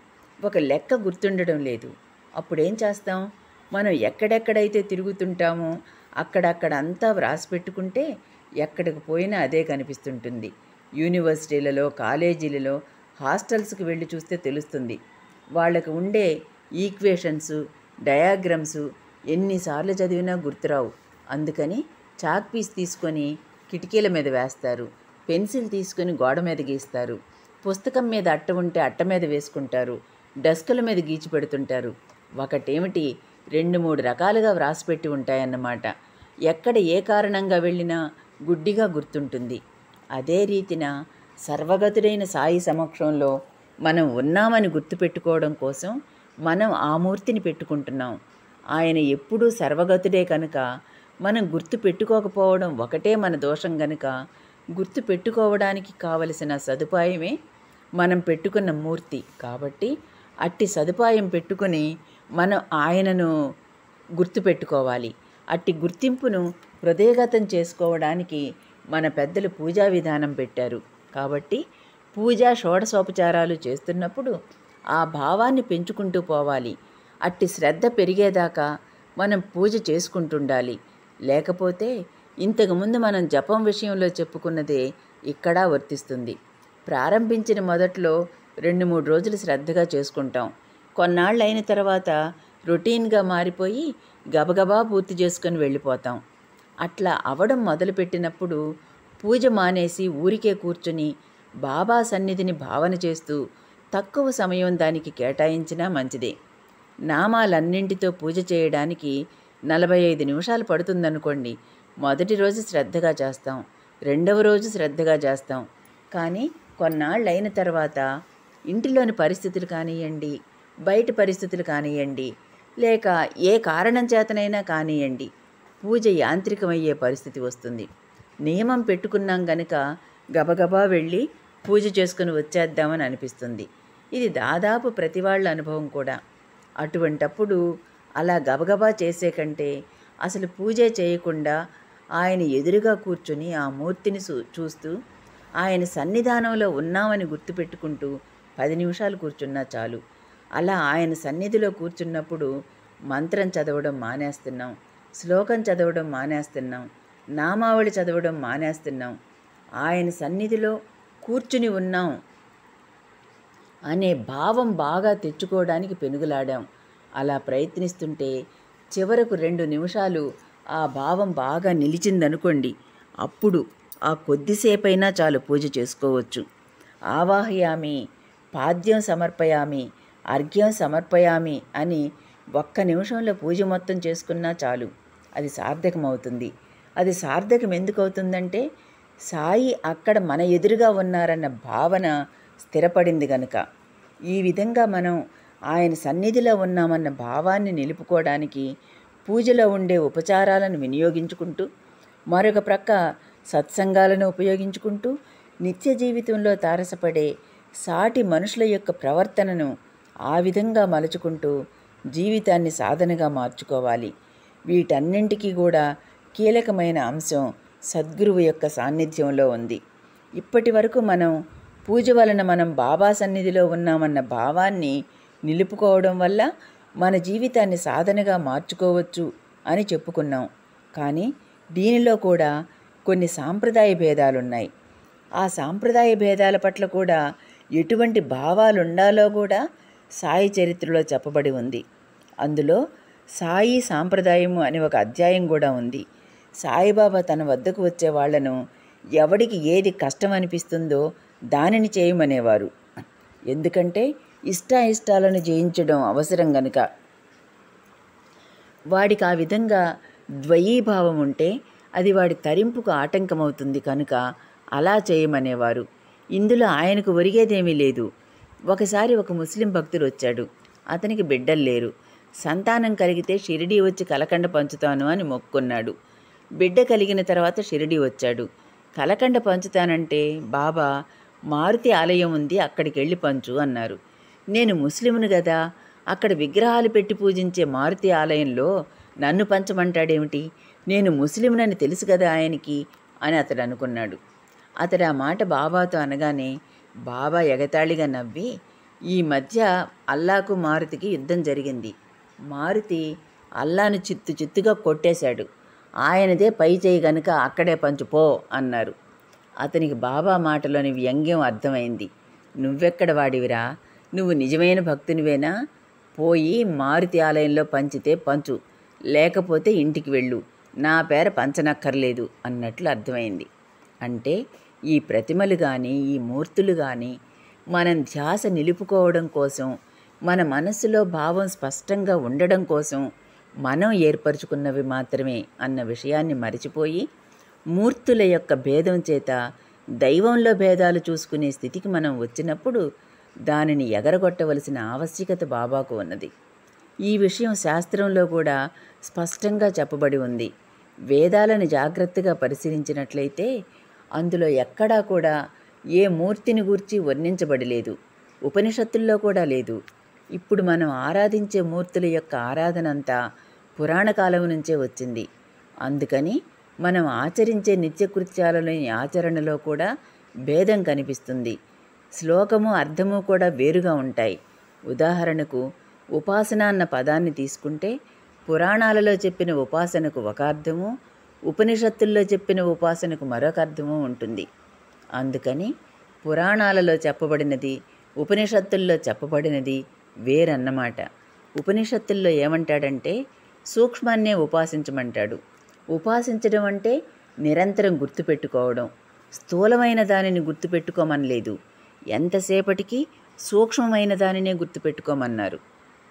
ఒక లెక్క గుర్తుండడం లేదు అప్పుడేం చేస్తాం మనం ఎక్కడెక్కడైతే తిరుగుతుంటామో అక్కడక్కడ అంతా వ్రాసి పెట్టుకుంటే ఎక్కడికి పోయినా అదే కనిపిస్తుంటుంది యూనివర్సిటీలలో కాలేజీలలో హాస్టల్స్కి వెళ్ళి చూస్తే తెలుస్తుంది వాళ్ళకు ఉండే ఈక్వేషన్స్ డయాగ్రమ్స్ ఎన్నిసార్లు చదివినా గుర్తురావు అందుకని చాక్ పీస్ తీసుకొని కిటికీల మీద వేస్తారు పెన్సిల్ తీసుకొని గోడ మీద గీస్తారు పుస్తకం మీద అట్ట ఉంటే అట్ట మీద వేసుకుంటారు డస్కుల మీద గీచి పెడుతుంటారు ఒకటేమిటి రెండు మూడు రకాలుగా వ్రాసిపెట్టి ఉంటాయన్నమాట ఎక్కడ ఏ కారణంగా వెళ్ళినా గుడ్డిగా గుర్తుంటుంది అదే రీతిన సర్వగతుడైన సాయి సమక్షంలో మనం ఉన్నామని గుర్తుపెట్టుకోవడం కోసం మనం ఆ మూర్తిని పెట్టుకుంటున్నాం ఆయన ఎప్పుడూ సర్వగతుడే కనుక మనం గుర్తు పెట్టుకోకపోవడం ఒకటే మన దోషం గనుక గుర్తు పెట్టుకోవడానికి కావలసిన సదుపాయమే మనం పెట్టుకున్న మూర్తి కాబట్టి అట్టి సదుపాయం పెట్టుకుని మనం ఆయనను గుర్తుపెట్టుకోవాలి అట్టి గుర్తింపును హృదయగతం చేసుకోవడానికి మన పెద్దలు పూజా విధానం పెట్టారు కాబట్టి పూజా షోడశోపచారాలు చేస్తున్నప్పుడు ఆ భావాన్ని పెంచుకుంటూ పోవాలి అట్టి శ్రద్ధ పెరిగేదాకా మనం పూజ చేసుకుంటుండాలి లేకపోతే ఇంతకుముందు మనం జపం విషయంలో చెప్పుకున్నదే ఇక్కడ వర్తిస్తుంది ప్రారంభించిన మొదట్లో రెండు మూడు రోజులు శ్రద్ధగా చేసుకుంటాం కొన్నాళ్ళు అయిన తర్వాత రొటీన్గా మారిపోయి గబగబా పూర్తి చేసుకొని వెళ్ళిపోతాం అట్లా అవడం మొదలుపెట్టినప్పుడు పూజ మానేసి ఊరికే కూర్చుని బాబా సన్నిధిని భావన చేస్తూ తక్కువ సమయం దానికి కేటాయించినా మంచిదే నామాలన్నింటితో పూజ చేయడానికి నలభై ఐదు నిమిషాలు పడుతుందనుకోండి మొదటి రోజు శ్రద్ధగా చేస్తాం రెండవ రోజు శ్రద్ధగా చేస్తాం కానీ కొన్నాళ్ళు అయిన తర్వాత ఇంటిలోని పరిస్థితులు కానివ్వండి బయట పరిస్థితులు కానివ్వండి లేక ఏ కారణం చేతనైనా కానియండి పూజ యాంత్రికమయ్యే పరిస్థితి వస్తుంది నియమం పెట్టుకున్నాం గనుక గబగబా వెళ్ళి పూజ చేసుకుని వచ్చేద్దామని అనిపిస్తుంది ఇది దాదాపు ప్రతి వాళ్ళ అనుభవం కూడా అటువంటప్పుడు అలా గబగబా చేసే కంటే అసలు పూజ చేయకుండా ఆయన ఎదురుగా కూర్చుని ఆ మూర్తిని చూస్తూ ఆయన సన్నిధానంలో ఉన్నామని గుర్తుపెట్టుకుంటూ పది నిమిషాలు కూర్చున్నా చాలు అలా ఆయన సన్నిధిలో కూర్చున్నప్పుడు మంత్రం చదవడం మానేస్తున్నాం శ్లోకం చదవడం మానేస్తున్నాం నామావళి చదవడం మానేస్తున్నాం ఆయన సన్నిధిలో కూర్చుని ఉన్నాం అనే భావం బాగా తెచ్చుకోవడానికి పెనుగులాడాం అలా ప్రయత్నిస్తుంటే చివరకు రెండు నిమిషాలు ఆ భావం బాగా నిలిచిందనుకోండి అప్పుడు ఆ కొద్దిసేపైనా చాలు పూజ చేసుకోవచ్చు ఆవాహయామి పాద్యం సమర్పయామి అర్ఘ్యం సమర్పయామి అని ఒక్క నిమిషంలో పూజ మొత్తం చేసుకున్నా చాలు అది సార్థకమవుతుంది అది సార్థకం ఎందుకు అవుతుందంటే సాయి అక్కడ మన ఎదురుగా ఉన్నారన్న భావన స్థిరపడింది గనుక ఈ విధంగా మనం ఆయన సన్నిధిలో ఉన్నామన్న భావాన్ని నిలుపుకోవడానికి పూజలో ఉండే ఉపచారాలను వినియోగించుకుంటూ మరొక ప్రక్క సత్సంగాలను ఉపయోగించుకుంటూ నిత్య జీవితంలో తారసపడే సాటి మనుషుల యొక్క ప్రవర్తనను ఆ విధంగా మలుచుకుంటూ జీవితాన్ని సాధనగా మార్చుకోవాలి వీటన్నింటికీ కూడా కీలకమైన అంశం సద్గురువు యొక్క సాన్నిధ్యంలో ఉంది ఇప్పటి వరకు మనం పూజ వలన మనం బాబా సన్నిధిలో ఉన్నామన్న భావాన్ని నిలుపుకోవడం వల్ల మన జీవితాన్ని సాధనగా మార్చుకోవచ్చు అని చెప్పుకున్నాం కానీ దీనిలో కూడా కొన్ని సాంప్రదాయ భేదాలున్నాయి ఆ సాంప్రదాయ భేదాల పట్ల కూడా ఎటువంటి భావాలుండాలో కూడా సాయి చరిత్రలో చెప్పబడి ఉంది అందులో సాయి సాంప్రదాయము అని ఒక అధ్యాయం కూడా ఉంది సాయిబాబా తన వద్దకు వచ్చే వాళ్లను ఎవడికి ఏది కష్టం అనిపిస్తుందో దానిని చేయమనేవారు ఎందుకంటే ఇష్టాయిష్టాలను జయించడం అవసరం గనుక వాడికి ఆ విధంగా ద్వయీభావం ఉంటే అది వాడి తరింపుకు ఆటంకమవుతుంది కనుక అలా చేయమనేవారు ఇందులో ఆయనకు ఒరిగేదేమీ లేదు ఒకసారి ఒక ముస్లిం భక్తుడు వచ్చాడు అతనికి బిడ్డలు లేరు సంతానం కలిగితే షిరిడీ వచ్చి కలకండ పంచుతాను అని మొక్కున్నాడు బిడ్డ కలిగిన తర్వాత షిరిడీ వచ్చాడు కలకండ పంచుతానంటే బాబా మారుతి ఆలయం ఉంది అక్కడికి వెళ్ళి పంచు అన్నారు నేను ముస్లింను కదా అక్కడ విగ్రహాలు పెట్టి పూజించే మారుతి ఆలయంలో నన్ను పంచమంటాడేమిటి నేను ముస్లిమునని తెలుసు కదా ఆయనకి అని అతడు అనుకున్నాడు అతడు ఆ మాట బాబాతో అనగానే బాబా ఎగతాళిగా నవ్వి ఈ మధ్య అల్లాకు మారుతికి యుద్ధం జరిగింది మారుతి అల్లాను చిత్తు చిత్తుగా కొట్టేశాడు ఆయనదే పై చేయి గనుక అక్కడే పంచుపో అన్నారు అతనికి బాబా మాటలోని వ్యంగ్యం అర్థమైంది నువ్వెక్కడ వాడివిరా నువ్వు నిజమైన భక్తునివేనా పోయి మారుతి ఆలయంలో పంచితే పంచు లేకపోతే ఇంటికి వెళ్ళు నా పేర పంచనక్కర్లేదు అన్నట్లు అర్థమైంది అంటే ఈ ప్రతిమలు కానీ ఈ మూర్తులు కానీ మనం ధ్యాస నిలుపుకోవడం కోసం మన మనసులో భావం స్పష్టంగా ఉండడం కోసం మనం ఏర్పరచుకున్నవి మాత్రమే అన్న విషయాన్ని మరిచిపోయి మూర్తుల యొక్క భేదం చేత దైవంలో భేదాలు చూసుకునే స్థితికి మనం వచ్చినప్పుడు దానిని ఎగరగొట్టవలసిన ఆవశ్యకత బాబాకు ఉన్నది ఈ విషయం శాస్త్రంలో కూడా స్పష్టంగా చెప్పబడి ఉంది వేదాలను జాగ్రత్తగా పరిశీలించినట్లయితే అందులో ఎక్కడా కూడా ఏ మూర్తిని గూర్చి వర్ణించబడలేదు ఉపనిషత్తుల్లో కూడా లేదు ఇప్పుడు మనం ఆరాధించే మూర్తుల యొక్క ఆరాధన అంతా పురాణ కాలం నుంచే వచ్చింది అందుకని మనం ఆచరించే నిత్యకృత్యాలలోని ఆచరణలో కూడా భేదం కనిపిస్తుంది శ్లోకము అర్థము కూడా వేరుగా ఉంటాయి ఉదాహరణకు ఉపాసన అన్న పదాన్ని తీసుకుంటే పురాణాలలో చెప్పిన ఉపాసనకు ఒక అర్థము ఉపనిషత్తుల్లో చెప్పిన ఉపాసనకు మరొక అర్థము ఉంటుంది అందుకని పురాణాలలో చెప్పబడినది ఉపనిషత్తుల్లో చెప్పబడినది వేరన్నమాట ఉపనిషత్తుల్లో ఏమంటాడంటే సూక్ష్మాన్నే ఉపాసించమంటాడు ఉపాసించడం అంటే నిరంతరం గుర్తుపెట్టుకోవడం స్థూలమైన దానిని గుర్తుపెట్టుకోమనలేదు ఎంతసేపటికి సూక్ష్మమైన దానినే గుర్తుపెట్టుకోమన్నారు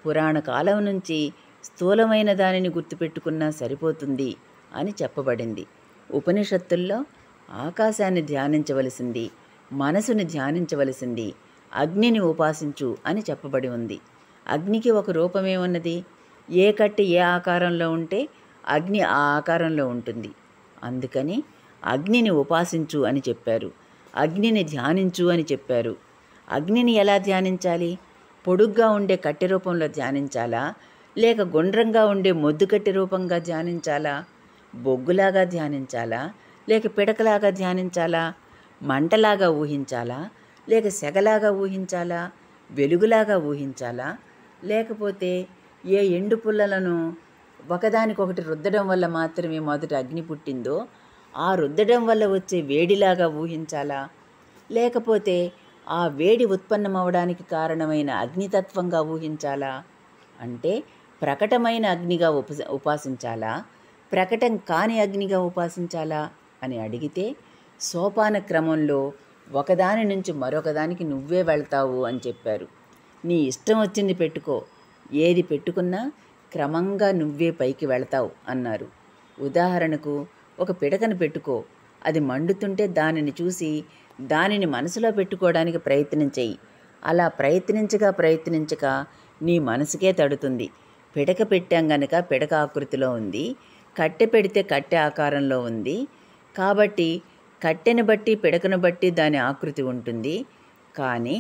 పురాణ కాలం నుంచి స్థూలమైన దానిని గుర్తుపెట్టుకున్నా సరిపోతుంది అని చెప్పబడింది ఉపనిషత్తుల్లో ఆకాశాన్ని ధ్యానించవలసింది మనసుని ధ్యానించవలసింది అగ్నిని ఉపాసించు అని చెప్పబడి ఉంది అగ్నికి ఒక రూపమేమున్నది ఏ కట్టి ఏ ఆకారంలో ఉంటే అగ్ని ఆ ఆకారంలో ఉంటుంది అందుకని అగ్నిని ఉపాసించు అని చెప్పారు అగ్నిని ధ్యానించు అని చెప్పారు అగ్నిని ఎలా ధ్యానించాలి పొడుగ్గా ఉండే కట్టె రూపంలో ధ్యానించాలా లేక గుండ్రంగా ఉండే మొద్దు కట్టె రూపంగా ధ్యానించాలా బొగ్గులాగా ధ్యానించాలా లేక పిడకలాగా ధ్యానించాలా మంటలాగా ఊహించాలా లేక సెగలాగా ఊహించాలా వెలుగులాగా ఊహించాలా లేకపోతే ఏ ఎండు పుల్లలను ఒకదానికొకటి రుద్దడం వల్ల మాత్రమే మొదట అగ్ని పుట్టిందో ఆ రుద్దడం వల్ల వచ్చే వేడిలాగా ఊహించాలా లేకపోతే ఆ వేడి ఉత్పన్నమవడానికి కారణమైన అగ్నితత్వంగా ఊహించాలా అంటే ప్రకటమైన అగ్నిగా ఉప ఉపాసించాలా ప్రకటం కాని అగ్నిగా ఉపాసించాలా అని అడిగితే సోపాన క్రమంలో ఒకదాని నుంచి మరొకదానికి నువ్వే వెళ్తావు అని చెప్పారు నీ ఇష్టం వచ్చింది పెట్టుకో ఏది పెట్టుకున్నా క్రమంగా నువ్వే పైకి వెళతావు అన్నారు ఉదాహరణకు ఒక పిడకను పెట్టుకో అది మండుతుంటే దానిని చూసి దానిని మనసులో పెట్టుకోవడానికి ప్రయత్నం అలా ప్రయత్నించగా ప్రయత్నించగా నీ మనసుకే తడుతుంది పిడక పెట్టాం గనక పిడక ఆకృతిలో ఉంది కట్టె పెడితే కట్టె ఆకారంలో ఉంది కాబట్టి కట్టెను బట్టి పిడకను బట్టి దాని ఆకృతి ఉంటుంది కానీ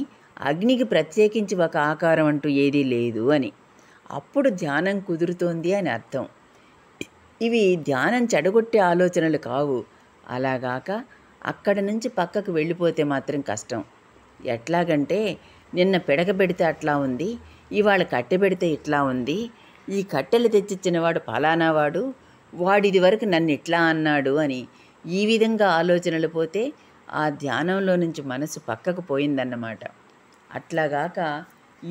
అగ్నికి ప్రత్యేకించి ఒక ఆకారం అంటూ ఏదీ లేదు అని అప్పుడు ధ్యానం కుదురుతోంది అని అర్థం ఇవి ధ్యానం చెడగొట్టే ఆలోచనలు కావు అలాగాక అక్కడి నుంచి పక్కకు వెళ్ళిపోతే మాత్రం కష్టం ఎట్లాగంటే నిన్న పిడక పెడితే అట్లా ఉంది ఇవాళ కట్టె పెడితే ఇట్లా ఉంది ఈ కట్టెలు తెచ్చిచ్చినవాడు ఫలానావాడు వాడిది వరకు నన్ను ఇట్లా అన్నాడు అని ఈ విధంగా ఆలోచనలు పోతే ఆ ధ్యానంలో నుంచి మనసు పక్కకు పోయిందన్నమాట అట్లాగాక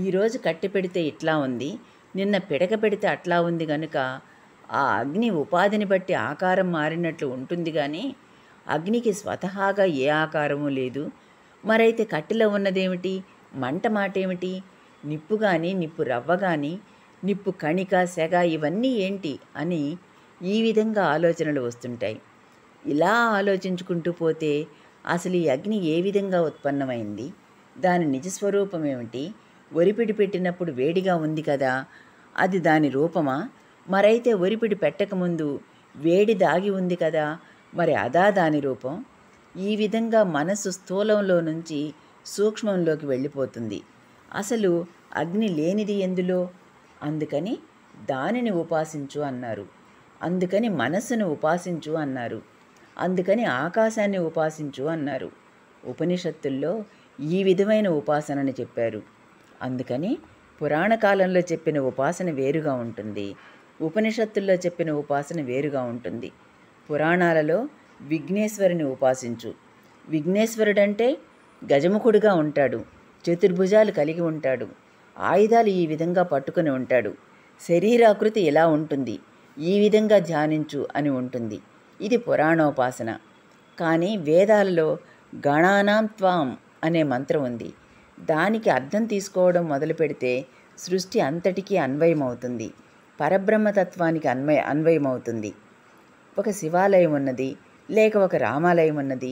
ఈరోజు కట్టి పెడితే ఇట్లా ఉంది నిన్న పిడక పెడితే అట్లా ఉంది కనుక ఆ అగ్ని ఉపాధిని బట్టి ఆకారం మారినట్లు ఉంటుంది కానీ అగ్నికి స్వతహాగా ఏ ఆకారము లేదు మరైతే కట్టెలో ఉన్నదేమిటి మంట మాటేమిటి నిప్పు కానీ నిప్పు రవ్వ కానీ నిప్పు కణిక సెగ ఇవన్నీ ఏంటి అని ఈ విధంగా ఆలోచనలు వస్తుంటాయి ఇలా ఆలోచించుకుంటూ పోతే అసలు ఈ అగ్ని ఏ విధంగా ఉత్పన్నమైంది దాని నిజస్వరూపం ఏమిటి ఒరిపిడి పెట్టినప్పుడు వేడిగా ఉంది కదా అది దాని రూపమా మరైతే ఒరిపిడి పెట్టకముందు వేడి దాగి ఉంది కదా మరి అదా దాని రూపం ఈ విధంగా మనసు స్థూలంలో నుంచి సూక్ష్మంలోకి వెళ్ళిపోతుంది అసలు అగ్ని లేనిది ఎందులో అందుకని దానిని ఉపాసించు అన్నారు అందుకని మనస్సును ఉపాసించు అన్నారు అందుకని ఆకాశాన్ని ఉపాసించు అన్నారు ఉపనిషత్తుల్లో ఈ విధమైన ఉపాసనని చెప్పారు అందుకని పురాణ కాలంలో చెప్పిన ఉపాసన వేరుగా ఉంటుంది ఉపనిషత్తుల్లో చెప్పిన ఉపాసన వేరుగా ఉంటుంది పురాణాలలో విఘ్నేశ్వరుని ఉపాసించు విఘ్నేశ్వరుడంటే గజముఖుడుగా ఉంటాడు చతుర్భుజాలు కలిగి ఉంటాడు ఆయుధాలు ఈ విధంగా పట్టుకుని ఉంటాడు శరీరాకృతి ఇలా ఉంటుంది ఈ విధంగా ధ్యానించు అని ఉంటుంది ఇది పురాణోపాసన కానీ వేదాలలో గణానాం త్వాం అనే మంత్రం ఉంది దానికి అర్థం తీసుకోవడం మొదలు పెడితే సృష్టి అంతటికీ అన్వయమవుతుంది పరబ్రహ్మతత్వానికి అన్వయ అన్వయమవుతుంది ఒక శివాలయం ఉన్నది లేక ఒక రామాలయం ఉన్నది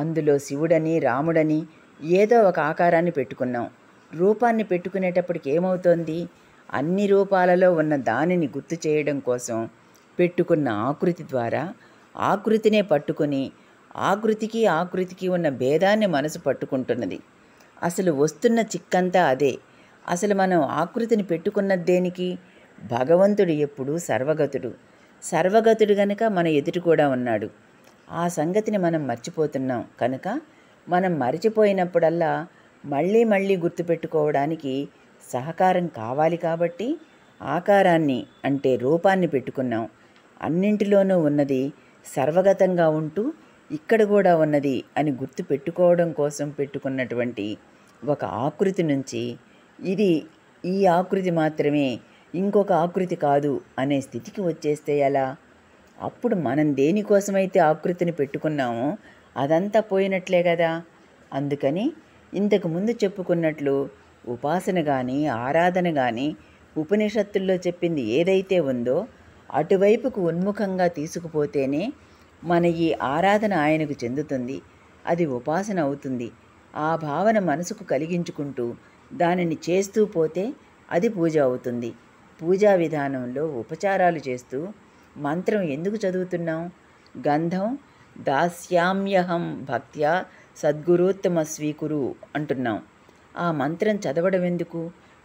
అందులో శివుడని రాముడని ఏదో ఒక ఆకారాన్ని పెట్టుకున్నాం రూపాన్ని పెట్టుకునేటప్పటికి ఏమవుతోంది అన్ని రూపాలలో ఉన్న దానిని గుర్తు చేయడం కోసం పెట్టుకున్న ఆకృతి ద్వారా ఆకృతినే పట్టుకుని ఆకృతికి ఆకృతికి ఉన్న భేదాన్ని మనసు పట్టుకుంటున్నది అసలు వస్తున్న చిక్కంతా అదే అసలు మనం ఆకృతిని పెట్టుకున్న దేనికి భగవంతుడు ఎప్పుడు సర్వగతుడు సర్వగతుడు గనక మన ఎదుటి కూడా ఉన్నాడు ఆ సంగతిని మనం మర్చిపోతున్నాం కనుక మనం మరచిపోయినప్పుడల్లా మళ్ళీ మళ్ళీ గుర్తుపెట్టుకోవడానికి సహకారం కావాలి కాబట్టి ఆకారాన్ని అంటే రూపాన్ని పెట్టుకున్నాం అన్నింటిలోనూ ఉన్నది సర్వగతంగా ఉంటూ ఇక్కడ కూడా ఉన్నది అని గుర్తు పెట్టుకోవడం కోసం పెట్టుకున్నటువంటి ఒక ఆకృతి నుంచి ఇది ఈ ఆకృతి మాత్రమే ఇంకొక ఆకృతి కాదు అనే స్థితికి వచ్చేస్తే ఎలా అప్పుడు మనం దేనికోసమైతే ఆకృతిని పెట్టుకున్నామో అదంతా పోయినట్లే కదా అందుకని ఇంతకుముందు చెప్పుకున్నట్లు ఉపాసన కానీ ఆరాధన కానీ ఉపనిషత్తుల్లో చెప్పింది ఏదైతే ఉందో అటువైపుకు ఉన్ముఖంగా తీసుకుపోతేనే మన ఈ ఆరాధన ఆయనకు చెందుతుంది అది ఉపాసన అవుతుంది ఆ భావన మనసుకు కలిగించుకుంటూ దానిని చేస్తూ పోతే అది పూజ అవుతుంది పూజా విధానంలో ఉపచారాలు చేస్తూ మంత్రం ఎందుకు చదువుతున్నాం గంధం దాస్యామ్యహం భక్త్యా సద్గురోత్తమ స్వీకురు అంటున్నాం ఆ మంత్రం చదవడం ఎందుకు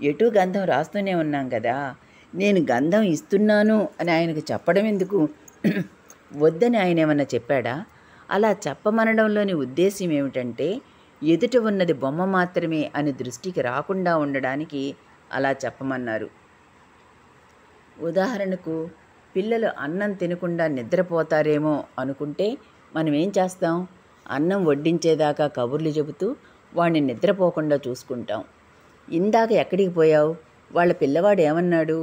ఎటు గంధం రాస్తూనే ఉన్నాం కదా నేను గంధం ఇస్తున్నాను అని ఆయనకు చెప్పడం ఎందుకు వద్దని ఆయన ఏమన్నా చెప్పాడా అలా చెప్పమనడంలోని ఉద్దేశం ఏమిటంటే ఎదుట ఉన్నది బొమ్మ మాత్రమే అని దృష్టికి రాకుండా ఉండడానికి అలా చెప్పమన్నారు ఉదాహరణకు పిల్లలు అన్నం తినకుండా నిద్రపోతారేమో అనుకుంటే మనం ఏం చేస్తాం అన్నం వడ్డించేదాకా కబుర్లు చెబుతూ వాణ్ణి నిద్రపోకుండా చూసుకుంటాం ఇందాక ఎక్కడికి పోయావు వాళ్ళ పిల్లవాడు ఏమన్నాడు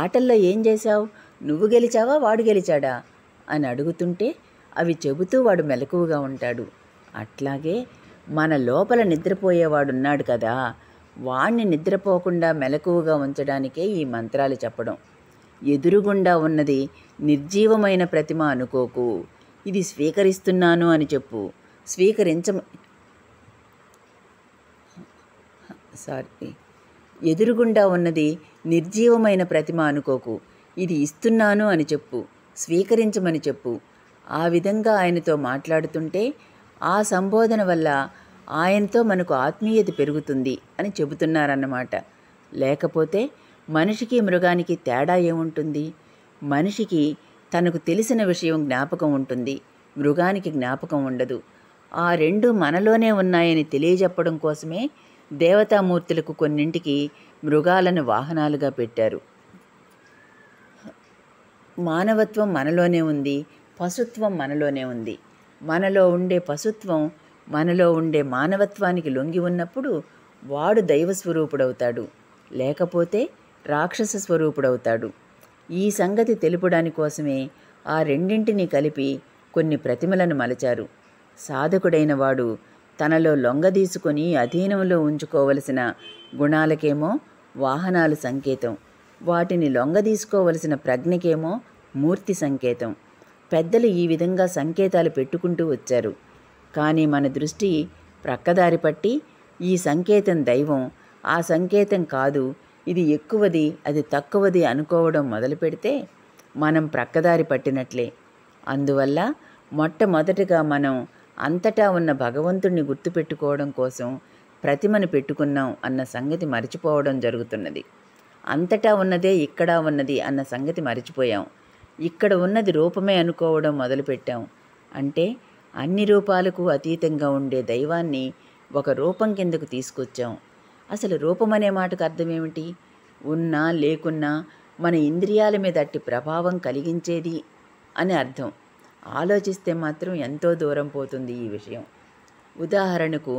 ఆటల్లో ఏం చేశావు నువ్వు గెలిచావా వాడు గెలిచాడా అని అడుగుతుంటే అవి చెబుతూ వాడు మెలకువగా ఉంటాడు అట్లాగే మన లోపల నిద్రపోయేవాడున్నాడు కదా వాణ్ణి నిద్రపోకుండా మెలకువగా ఉంచడానికే ఈ మంత్రాలు చెప్పడం ఎదురుగుండా ఉన్నది నిర్జీవమైన ప్రతిమ అనుకోకు ఇది స్వీకరిస్తున్నాను అని చెప్పు స్వీకరించ సారీ ఎదురుగుండా ఉన్నది నిర్జీవమైన ప్రతిమ అనుకోకు ఇది ఇస్తున్నాను అని చెప్పు స్వీకరించమని చెప్పు ఆ విధంగా ఆయనతో మాట్లాడుతుంటే ఆ సంబోధన వల్ల ఆయనతో మనకు ఆత్మీయత పెరుగుతుంది అని చెబుతున్నారన్నమాట లేకపోతే మనిషికి మృగానికి తేడా ఏముంటుంది మనిషికి తనకు తెలిసిన విషయం జ్ఞాపకం ఉంటుంది మృగానికి జ్ఞాపకం ఉండదు ఆ రెండు మనలోనే ఉన్నాయని తెలియజెప్పడం కోసమే దేవతామూర్తులకు కొన్నింటికి మృగాలను వాహనాలుగా పెట్టారు మానవత్వం మనలోనే ఉంది పశుత్వం మనలోనే ఉంది మనలో ఉండే పశుత్వం మనలో ఉండే మానవత్వానికి లొంగి ఉన్నప్పుడు వాడు దైవ స్వరూపుడవుతాడు లేకపోతే రాక్షస స్వరూపుడవుతాడు ఈ సంగతి తెలుపడాని కోసమే ఆ రెండింటినీ కలిపి కొన్ని ప్రతిమలను మలచారు సాధకుడైన వాడు తనలో లొంగదీసుకొని అధీనంలో ఉంచుకోవలసిన గుణాలకేమో వాహనాలు సంకేతం వాటిని లొంగదీసుకోవలసిన ప్రజ్ఞకేమో మూర్తి సంకేతం పెద్దలు ఈ విధంగా సంకేతాలు పెట్టుకుంటూ వచ్చారు కానీ మన దృష్టి ప్రక్కదారి పట్టి ఈ సంకేతం దైవం ఆ సంకేతం కాదు ఇది ఎక్కువది అది తక్కువది అనుకోవడం మొదలు పెడితే మనం ప్రక్కదారి పట్టినట్లే అందువల్ల మొట్టమొదటిగా మనం అంతటా ఉన్న భగవంతుణ్ణి గుర్తుపెట్టుకోవడం కోసం ప్రతిమను పెట్టుకున్నాం అన్న సంగతి మరిచిపోవడం జరుగుతున్నది అంతటా ఉన్నదే ఇక్కడ ఉన్నది అన్న సంగతి మరిచిపోయాం ఇక్కడ ఉన్నది రూపమే అనుకోవడం మొదలుపెట్టాం అంటే అన్ని రూపాలకు అతీతంగా ఉండే దైవాన్ని ఒక రూపం కిందకు తీసుకొచ్చాం అసలు రూపం అనే మాటకు అర్థమేమిటి ఉన్నా లేకున్నా మన ఇంద్రియాల మీద అట్టి ప్రభావం కలిగించేది అని అర్థం ఆలోచిస్తే మాత్రం ఎంతో దూరం పోతుంది ఈ విషయం ఉదాహరణకు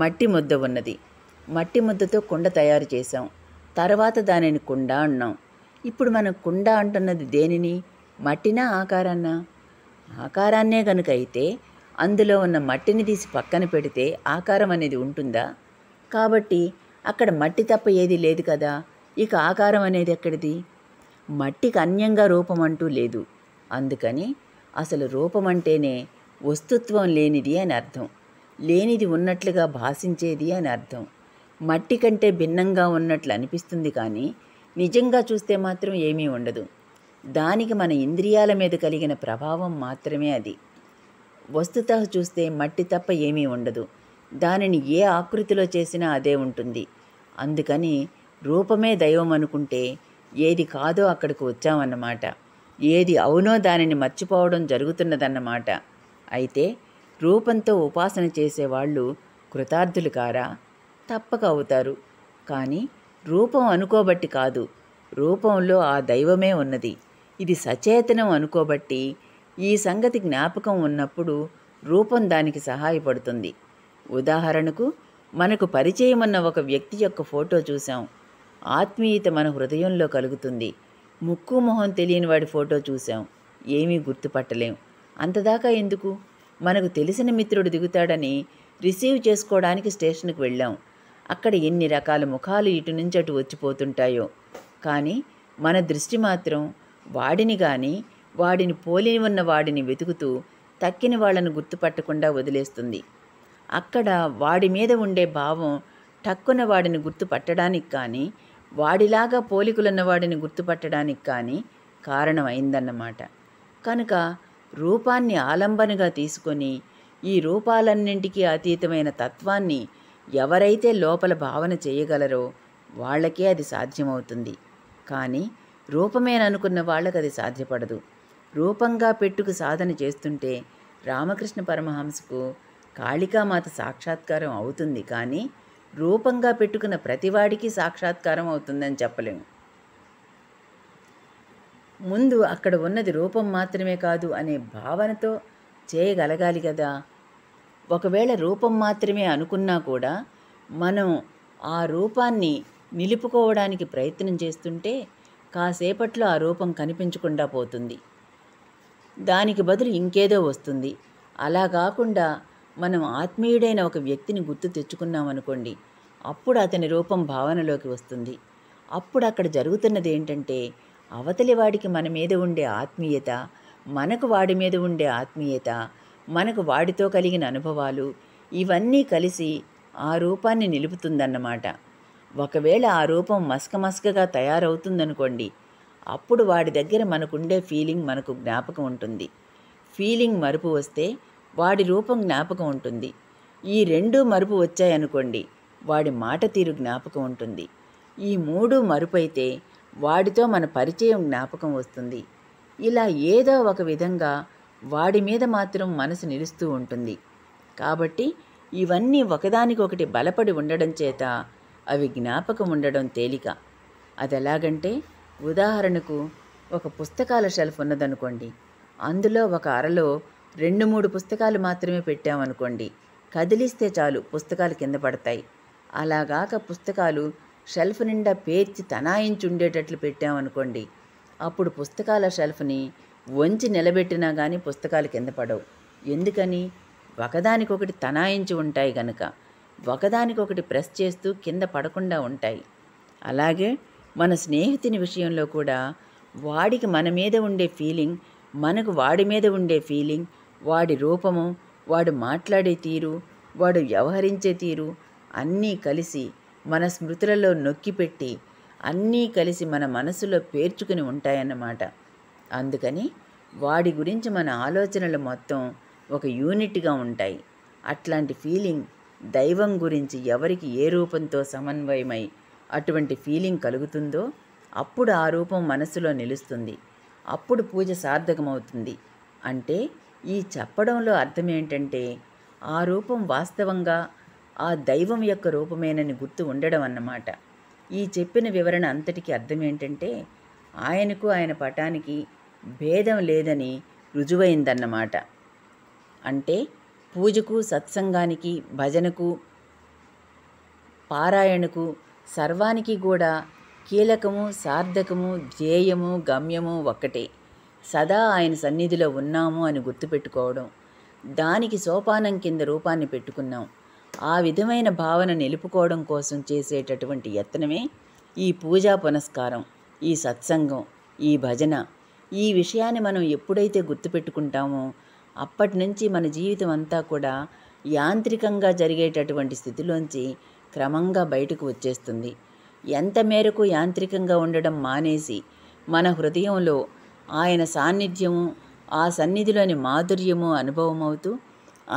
మట్టి ముద్ద ఉన్నది మట్టి ముద్దతో కుండ తయారు చేసాం తర్వాత దానిని కుండ అన్నాం ఇప్పుడు మనం కుండ అంటున్నది దేనిని మట్టినా ఆకారాన్నా ఆకారాన్నే కనుక అయితే అందులో ఉన్న మట్టిని తీసి పక్కన పెడితే ఆకారం అనేది ఉంటుందా కాబట్టి అక్కడ మట్టి తప్ప ఏది లేదు కదా ఇక ఆకారం అనేది ఎక్కడిది మట్టికి అన్యంగా రూపం అంటూ లేదు అందుకని అసలు రూపమంటేనే వస్తుత్వం లేనిది అని అర్థం లేనిది ఉన్నట్లుగా భాషించేది అని అర్థం మట్టి కంటే భిన్నంగా ఉన్నట్లు అనిపిస్తుంది కానీ నిజంగా చూస్తే మాత్రం ఏమీ ఉండదు దానికి మన ఇంద్రియాల మీద కలిగిన ప్రభావం మాత్రమే అది వస్తుత చూస్తే మట్టి తప్ప ఏమీ ఉండదు దానిని ఏ ఆకృతిలో చేసినా అదే ఉంటుంది అందుకని రూపమే దైవం అనుకుంటే ఏది కాదో అక్కడికి వచ్చామన్నమాట ఏది అవునో దానిని మర్చిపోవడం జరుగుతున్నదన్నమాట అయితే రూపంతో ఉపాసన చేసేవాళ్ళు కృతార్థులు కారా తప్పక అవుతారు కానీ రూపం అనుకోబట్టి కాదు రూపంలో ఆ దైవమే ఉన్నది ఇది సచేతనం అనుకోబట్టి ఈ సంగతి జ్ఞాపకం ఉన్నప్పుడు రూపం దానికి సహాయపడుతుంది ఉదాహరణకు మనకు పరిచయమన్న ఒక వ్యక్తి యొక్క ఫోటో చూసాం ఆత్మీయత మన హృదయంలో కలుగుతుంది ముక్కు మొహం తెలియని వాడి ఫోటో చూశాం ఏమీ గుర్తుపట్టలేం అంతదాకా ఎందుకు మనకు తెలిసిన మిత్రుడు దిగుతాడని రిసీవ్ చేసుకోవడానికి స్టేషన్కి వెళ్ళాం అక్కడ ఎన్ని రకాల ముఖాలు ఇటు నుంచి అటు వచ్చిపోతుంటాయో కానీ మన దృష్టి మాత్రం వాడిని కానీ వాడిని పోలి ఉన్న వాడిని వెతుకుతూ తక్కిన వాళ్లను గుర్తుపట్టకుండా వదిలేస్తుంది అక్కడ వాడి మీద ఉండే భావం టక్కున వాడిని గుర్తుపట్టడానికి కానీ వాడిలాగా పోలికలున్న వాడిని గుర్తుపట్టడానికి కానీ కారణమైందన్నమాట కనుక రూపాన్ని ఆలంబనగా తీసుకొని ఈ రూపాలన్నింటికీ అతీతమైన తత్వాన్ని ఎవరైతే లోపల భావన చేయగలరో వాళ్ళకే అది సాధ్యమవుతుంది కానీ రూపమేననుకున్న వాళ్ళకి అది సాధ్యపడదు రూపంగా పెట్టుకు సాధన చేస్తుంటే రామకృష్ణ పరమహంసకు కాళికామాత సాక్షాత్కారం అవుతుంది కానీ రూపంగా పెట్టుకున్న ప్రతివాడికి సాక్షాత్కారం అవుతుందని చెప్పలేము ముందు అక్కడ ఉన్నది రూపం మాత్రమే కాదు అనే భావనతో చేయగలగాలి కదా ఒకవేళ రూపం మాత్రమే అనుకున్నా కూడా మనం ఆ రూపాన్ని నిలుపుకోవడానికి ప్రయత్నం చేస్తుంటే కాసేపట్లో ఆ రూపం కనిపించకుండా పోతుంది దానికి బదులు ఇంకేదో వస్తుంది అలా కాకుండా మనం ఆత్మీయుడైన ఒక వ్యక్తిని గుర్తు తెచ్చుకున్నామనుకోండి అప్పుడు అతని రూపం భావనలోకి వస్తుంది అప్పుడు అక్కడ జరుగుతున్నది ఏంటంటే అవతలి వాడికి మన మీద ఉండే ఆత్మీయత మనకు వాడి మీద ఉండే ఆత్మీయత మనకు వాడితో కలిగిన అనుభవాలు ఇవన్నీ కలిసి ఆ రూపాన్ని నిలుపుతుందన్నమాట ఒకవేళ ఆ రూపం మస్కమస్కగా తయారవుతుందనుకోండి అప్పుడు వాడి దగ్గర మనకుండే ఫీలింగ్ మనకు జ్ఞాపకం ఉంటుంది ఫీలింగ్ మరుపు వస్తే వాడి రూపం జ్ఞాపకం ఉంటుంది ఈ రెండు మరుపు వచ్చాయనుకోండి వాడి మాట తీరు జ్ఞాపకం ఉంటుంది ఈ మూడు మరుపు అయితే వాడితో మన పరిచయం జ్ఞాపకం వస్తుంది ఇలా ఏదో ఒక విధంగా వాడి మీద మాత్రం మనసు నిలుస్తూ ఉంటుంది కాబట్టి ఇవన్నీ ఒకదానికొకటి బలపడి ఉండడం చేత అవి జ్ఞాపకం ఉండడం తేలిక అది ఎలాగంటే ఉదాహరణకు ఒక పుస్తకాల షెల్ఫ్ ఉన్నదనుకోండి అందులో ఒక అరలో రెండు మూడు పుస్తకాలు మాత్రమే పెట్టామనుకోండి కదిలిస్తే చాలు పుస్తకాలు కింద పడతాయి అలాగాక పుస్తకాలు షెల్ఫ్ నిండా పేర్చి తనాయించి ఉండేటట్లు పెట్టామనుకోండి అప్పుడు పుస్తకాల షెల్ఫ్ని వంచి నిలబెట్టినా కానీ పుస్తకాలు కింద పడవు ఎందుకని ఒకదానికొకటి తనాయించి ఉంటాయి గనుక ఒకదానికొకటి ప్రెస్ చేస్తూ కింద పడకుండా ఉంటాయి అలాగే మన స్నేహితుని విషయంలో కూడా వాడికి మన మీద ఉండే ఫీలింగ్ మనకు వాడి మీద ఉండే ఫీలింగ్ వాడి రూపము వాడు మాట్లాడే తీరు వాడు వ్యవహరించే తీరు అన్నీ కలిసి మన స్మృతులలో నొక్కిపెట్టి అన్నీ కలిసి మన మనసులో పేర్చుకుని ఉంటాయన్నమాట అందుకని వాడి గురించి మన ఆలోచనలు మొత్తం ఒక యూనిట్గా ఉంటాయి అట్లాంటి ఫీలింగ్ దైవం గురించి ఎవరికి ఏ రూపంతో సమన్వయమై అటువంటి ఫీలింగ్ కలుగుతుందో అప్పుడు ఆ రూపం మనసులో నిలుస్తుంది అప్పుడు పూజ సార్థకమవుతుంది అంటే ఈ చెప్పడంలో అర్థం ఏంటంటే ఆ రూపం వాస్తవంగా ఆ దైవం యొక్క రూపమేనని గుర్తు ఉండడం అన్నమాట ఈ చెప్పిన వివరణ అంతటికి అర్థం ఏంటంటే ఆయనకు ఆయన పటానికి భేదం లేదని రుజువైందన్నమాట అంటే పూజకు సత్సంగానికి భజనకు పారాయణకు సర్వానికి కూడా కీలకము సార్థకము ధ్యేయము గమ్యము ఒక్కటే సదా ఆయన సన్నిధిలో ఉన్నాము అని గుర్తుపెట్టుకోవడం దానికి సోపానం కింద రూపాన్ని పెట్టుకున్నాం ఆ విధమైన భావన నిలుపుకోవడం కోసం చేసేటటువంటి యత్నమే ఈ పూజా పునస్కారం ఈ సత్సంగం ఈ భజన ఈ విషయాన్ని మనం ఎప్పుడైతే గుర్తుపెట్టుకుంటామో అప్పటి నుంచి మన జీవితం అంతా కూడా యాంత్రికంగా జరిగేటటువంటి స్థితిలోంచి క్రమంగా బయటకు వచ్చేస్తుంది ఎంత మేరకు యాంత్రికంగా ఉండడం మానేసి మన హృదయంలో ఆయన సాన్నిధ్యము ఆ సన్నిధిలోని మాధుర్యము అనుభవం అవుతూ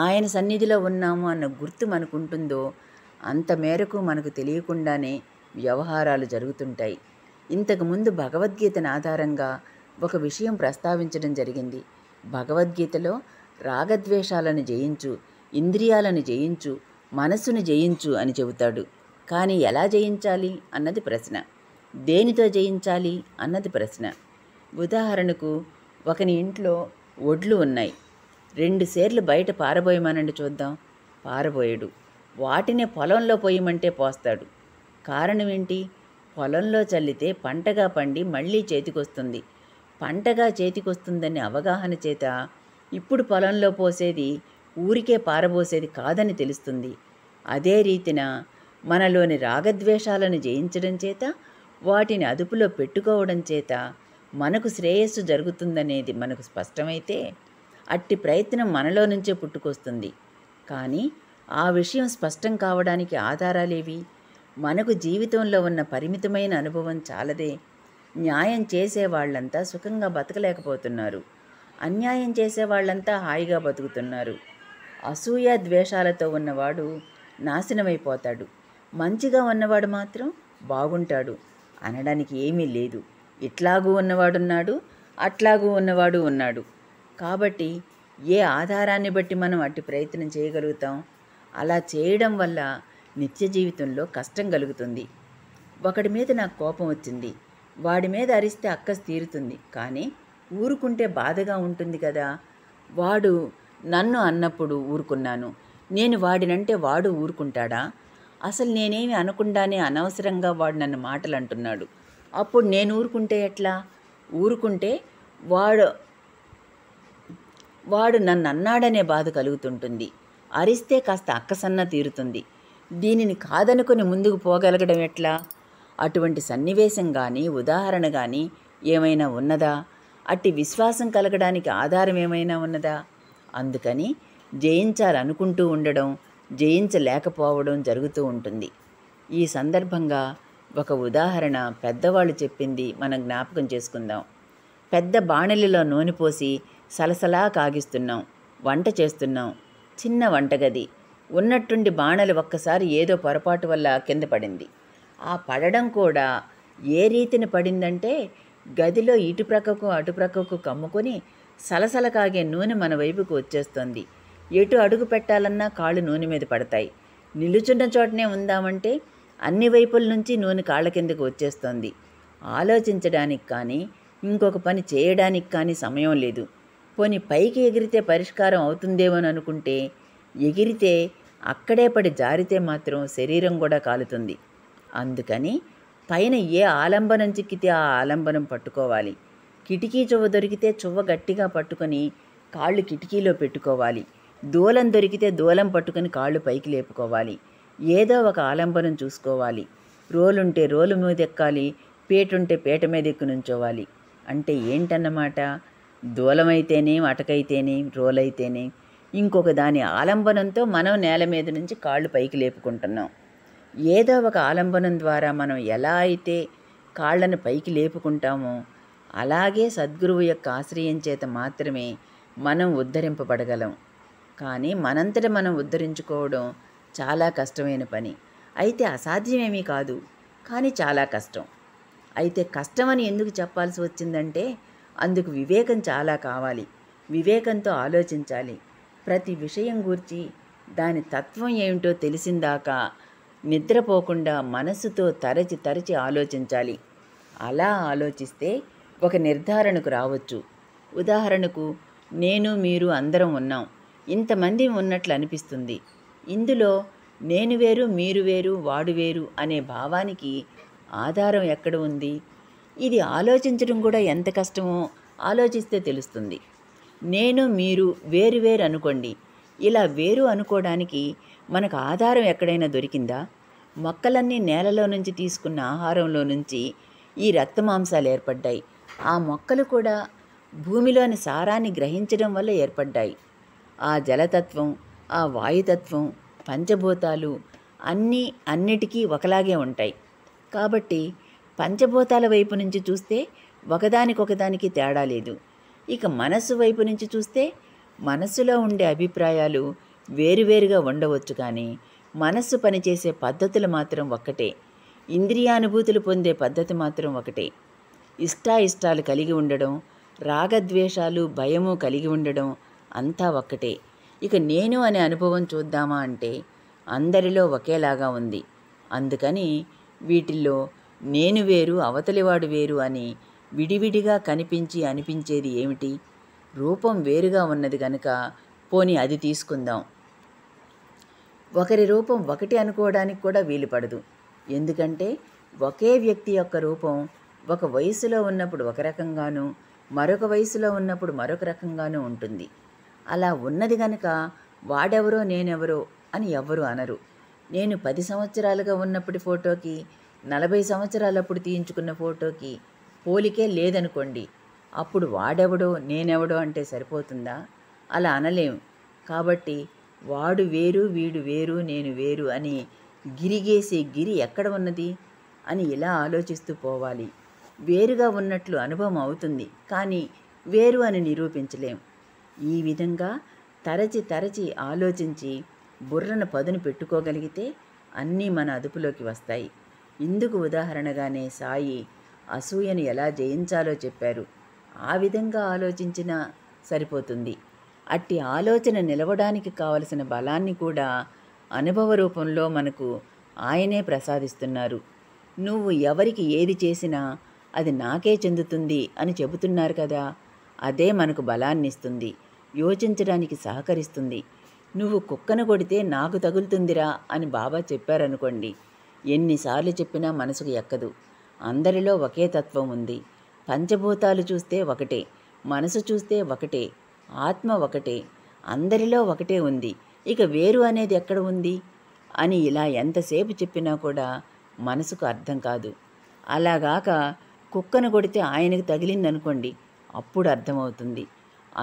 ఆయన సన్నిధిలో ఉన్నాము అన్న గుర్తు మనకుంటుందో అంత మేరకు మనకు తెలియకుండానే వ్యవహారాలు జరుగుతుంటాయి ఇంతకుముందు భగవద్గీతను ఆధారంగా ఒక విషయం ప్రస్తావించడం జరిగింది భగవద్గీతలో రాగద్వేషాలను జయించు ఇంద్రియాలను జయించు మనస్సును జయించు అని చెబుతాడు కానీ ఎలా జయించాలి అన్నది ప్రశ్న దేనితో జయించాలి అన్నది ప్రశ్న ఉదాహరణకు ఒకని ఇంట్లో ఒడ్లు ఉన్నాయి రెండు సేర్లు బయట పారబోయమనండి చూద్దాం పారబోయడు వాటినే పొలంలో పోయమంటే పోస్తాడు కారణం ఏంటి పొలంలో చల్లితే పంటగా పండి మళ్ళీ చేతికొస్తుంది పంటగా చేతికొస్తుందనే అవగాహన చేత ఇప్పుడు పొలంలో పోసేది ఊరికే పారబోసేది కాదని తెలుస్తుంది అదే రీతిన మనలోని రాగద్వేషాలను జయించడం చేత వాటిని అదుపులో పెట్టుకోవడం చేత మనకు శ్రేయస్సు జరుగుతుందనేది మనకు స్పష్టమైతే అట్టి ప్రయత్నం మనలో నుంచే పుట్టుకొస్తుంది కానీ ఆ విషయం స్పష్టం కావడానికి ఆధారాలేవి మనకు జీవితంలో ఉన్న పరిమితమైన అనుభవం చాలదే న్యాయం చేసేవాళ్ళంతా సుఖంగా బతకలేకపోతున్నారు అన్యాయం చేసేవాళ్ళంతా హాయిగా బతుకుతున్నారు అసూయ ద్వేషాలతో ఉన్నవాడు నాశనమైపోతాడు మంచిగా ఉన్నవాడు మాత్రం బాగుంటాడు అనడానికి ఏమీ లేదు ఇట్లాగూ ఉన్నవాడున్నాడు అట్లాగూ ఉన్నవాడు ఉన్నాడు కాబట్టి ఏ ఆధారాన్ని బట్టి మనం అట్టి ప్రయత్నం చేయగలుగుతాం అలా చేయడం వల్ల నిత్య జీవితంలో కష్టం కలుగుతుంది ఒకడి మీద నాకు కోపం వచ్చింది వాడి మీద అరిస్తే అక్కస్ తీరుతుంది కానీ ఊరుకుంటే బాధగా ఉంటుంది కదా వాడు నన్ను అన్నప్పుడు ఊరుకున్నాను నేను వాడినంటే వాడు ఊరుకుంటాడా అసలు నేనేమి అనకుండానే అనవసరంగా వాడు నన్ను మాటలు అంటున్నాడు అప్పుడు నేను ఊరుకుంటే ఎట్లా ఊరుకుంటే వాడు వాడు నన్ను అన్నాడనే బాధ కలుగుతుంటుంది అరిస్తే కాస్త అక్కసన్న తీరుతుంది దీనిని కాదనుకుని ముందుకు పోగలగడం ఎట్లా అటువంటి సన్నివేశం కానీ ఉదాహరణ కానీ ఏమైనా ఉన్నదా అట్టి విశ్వాసం కలగడానికి ఆధారం ఏమైనా ఉన్నదా అందుకని జయించాలనుకుంటూ ఉండడం జయించలేకపోవడం జరుగుతూ ఉంటుంది ఈ సందర్భంగా ఒక ఉదాహరణ పెద్దవాళ్ళు చెప్పింది మనం జ్ఞాపకం చేసుకుందాం పెద్ద బాణలిలో నూనె పోసి సలసలా కాగిస్తున్నాం వంట చేస్తున్నాం చిన్న వంటగది ఉన్నట్టుండి బాణలు ఒక్కసారి ఏదో పొరపాటు వల్ల కింద పడింది ఆ పడడం కూడా ఏ రీతిని పడిందంటే గదిలో ఇటుప్రక్కకు అటుప్రక్కకు కమ్ముకొని సలసల కాగే నూనె మన వైపుకు వచ్చేస్తోంది ఎటు అడుగు పెట్టాలన్నా కాళ్ళు నూనె మీద పడతాయి నిలుచున్న చోటనే ఉందామంటే అన్ని వైపుల నుంచి నూనె కాళ్ళ కిందకు వచ్చేస్తోంది ఆలోచించడానికి కానీ ఇంకొక పని చేయడానికి కానీ సమయం లేదు పోని పైకి ఎగిరితే పరిష్కారం అవుతుందేమోనని అనుకుంటే ఎగిరితే అక్కడే పడి జారితే మాత్రం శరీరం కూడా కాలుతుంది అందుకని పైన ఏ ఆలంబనం చిక్కితే ఆ ఆలంబనం పట్టుకోవాలి కిటికీ చువ్వ దొరికితే చువ్వ గట్టిగా పట్టుకొని కాళ్ళు కిటికీలో పెట్టుకోవాలి దూలం దొరికితే దూలం పట్టుకొని కాళ్ళు పైకి లేపుకోవాలి ఏదో ఒక ఆలంబనం చూసుకోవాలి రోలుంటే రోలు మీద ఎక్కాలి పేటుంటే పేట మీద ఎక్కు నుంచోవాలి అంటే ఏంటన్నమాట దూలమైతేనేం అటకైతేనేం రోలైతేనే ఇంకొక దాని ఆలంబనంతో మనం నేల మీద నుంచి కాళ్ళు పైకి లేపుకుంటున్నాం ఏదో ఒక ఆలంబనం ద్వారా మనం ఎలా అయితే కాళ్ళను పైకి లేపుకుంటామో అలాగే సద్గురువు యొక్క ఆశ్రయం చేత మాత్రమే మనం ఉద్ధరింపబడగలం కానీ మనంతట మనం ఉద్ధరించుకోవడం చాలా కష్టమైన పని అయితే అసాధ్యమేమీ కాదు కానీ చాలా కష్టం అయితే కష్టమని ఎందుకు చెప్పాల్సి వచ్చిందంటే అందుకు వివేకం చాలా కావాలి వివేకంతో ఆలోచించాలి ప్రతి విషయం గూర్చి దాని తత్వం ఏమిటో తెలిసిందాకా నిద్రపోకుండా మనసుతో తరచి తరచి ఆలోచించాలి అలా ఆలోచిస్తే ఒక నిర్ధారణకు రావచ్చు ఉదాహరణకు నేను మీరు అందరం ఉన్నాం ఇంతమంది ఉన్నట్లు అనిపిస్తుంది ఇందులో నేను వేరు మీరు వేరు వాడు వేరు అనే భావానికి ఆధారం ఎక్కడ ఉంది ఇది ఆలోచించడం కూడా ఎంత కష్టమో ఆలోచిస్తే తెలుస్తుంది నేను మీరు వేరు వేరు అనుకోండి ఇలా వేరు అనుకోవడానికి మనకు ఆధారం ఎక్కడైనా దొరికిందా మొక్కలన్నీ నేలలో నుంచి తీసుకున్న ఆహారంలో నుంచి ఈ రక్త మాంసాలు ఏర్పడ్డాయి ఆ మొక్కలు కూడా భూమిలోని సారాన్ని గ్రహించడం వల్ల ఏర్పడ్డాయి ఆ జలతత్వం ఆ వాయుతత్వం పంచభూతాలు అన్నీ అన్నిటికీ ఒకలాగే ఉంటాయి కాబట్టి పంచభూతాల వైపు నుంచి చూస్తే ఒకదానికొకదానికి తేడా లేదు ఇక మనసు వైపు నుంచి చూస్తే మనసులో ఉండే అభిప్రాయాలు వేరువేరుగా ఉండవచ్చు కానీ మనస్సు పనిచేసే పద్ధతులు మాత్రం ఒక్కటే ఇంద్రియానుభూతులు పొందే పద్ధతి మాత్రం ఒకటే ఇష్టాయిష్టాలు కలిగి ఉండడం రాగద్వేషాలు భయము కలిగి ఉండడం అంతా ఒక్కటే ఇక నేను అనే అనుభవం చూద్దామా అంటే అందరిలో ఒకేలాగా ఉంది అందుకని వీటిల్లో నేను వేరు అవతలివాడు వేరు అని విడివిడిగా కనిపించి అనిపించేది ఏమిటి రూపం వేరుగా ఉన్నది కనుక పోని అది తీసుకుందాం ఒకరి రూపం ఒకటి అనుకోవడానికి కూడా వీలు పడదు ఎందుకంటే ఒకే వ్యక్తి యొక్క రూపం ఒక వయసులో ఉన్నప్పుడు ఒక రకంగాను మరొక వయసులో ఉన్నప్పుడు మరొక రకంగాను ఉంటుంది అలా ఉన్నది గనక వాడెవరో నేనెవరో అని ఎవ్వరు అనరు నేను పది సంవత్సరాలుగా ఉన్నప్పటి ఫోటోకి నలభై సంవత్సరాలప్పుడు తీయించుకున్న ఫోటోకి పోలికే లేదనుకోండి అప్పుడు వాడెవడో నేనెవడో అంటే సరిపోతుందా అలా అనలేం కాబట్టి వాడు వేరు వీడు వేరు నేను వేరు అని గిరిగేసే గిరి ఎక్కడ ఉన్నది అని ఇలా ఆలోచిస్తూ పోవాలి వేరుగా ఉన్నట్లు అనుభవం అవుతుంది కానీ వేరు అని నిరూపించలేం ఈ విధంగా తరచి తరచి ఆలోచించి బుర్రను పదును పెట్టుకోగలిగితే అన్నీ మన అదుపులోకి వస్తాయి ఇందుకు ఉదాహరణగానే సాయి అసూయను ఎలా జయించాలో చెప్పారు ఆ విధంగా ఆలోచించినా సరిపోతుంది అట్టి ఆలోచన నిలవడానికి కావలసిన బలాన్ని కూడా అనుభవ రూపంలో మనకు ఆయనే ప్రసాదిస్తున్నారు నువ్వు ఎవరికి ఏది చేసినా అది నాకే చెందుతుంది అని చెబుతున్నారు కదా అదే మనకు బలాన్నిస్తుంది యోచించడానికి సహకరిస్తుంది నువ్వు కుక్కను కొడితే నాకు తగులుతుందిరా అని బాబా చెప్పారనుకోండి ఎన్నిసార్లు చెప్పినా మనసుకు ఎక్కదు అందరిలో ఒకే తత్వం ఉంది పంచభూతాలు చూస్తే ఒకటే మనసు చూస్తే ఒకటే ఆత్మ ఒకటే అందరిలో ఒకటే ఉంది ఇక వేరు అనేది ఎక్కడ ఉంది అని ఇలా ఎంతసేపు చెప్పినా కూడా మనసుకు అర్థం కాదు అలాగాక కుక్కను కొడితే ఆయనకు తగిలిందనుకోండి అప్పుడు అర్థమవుతుంది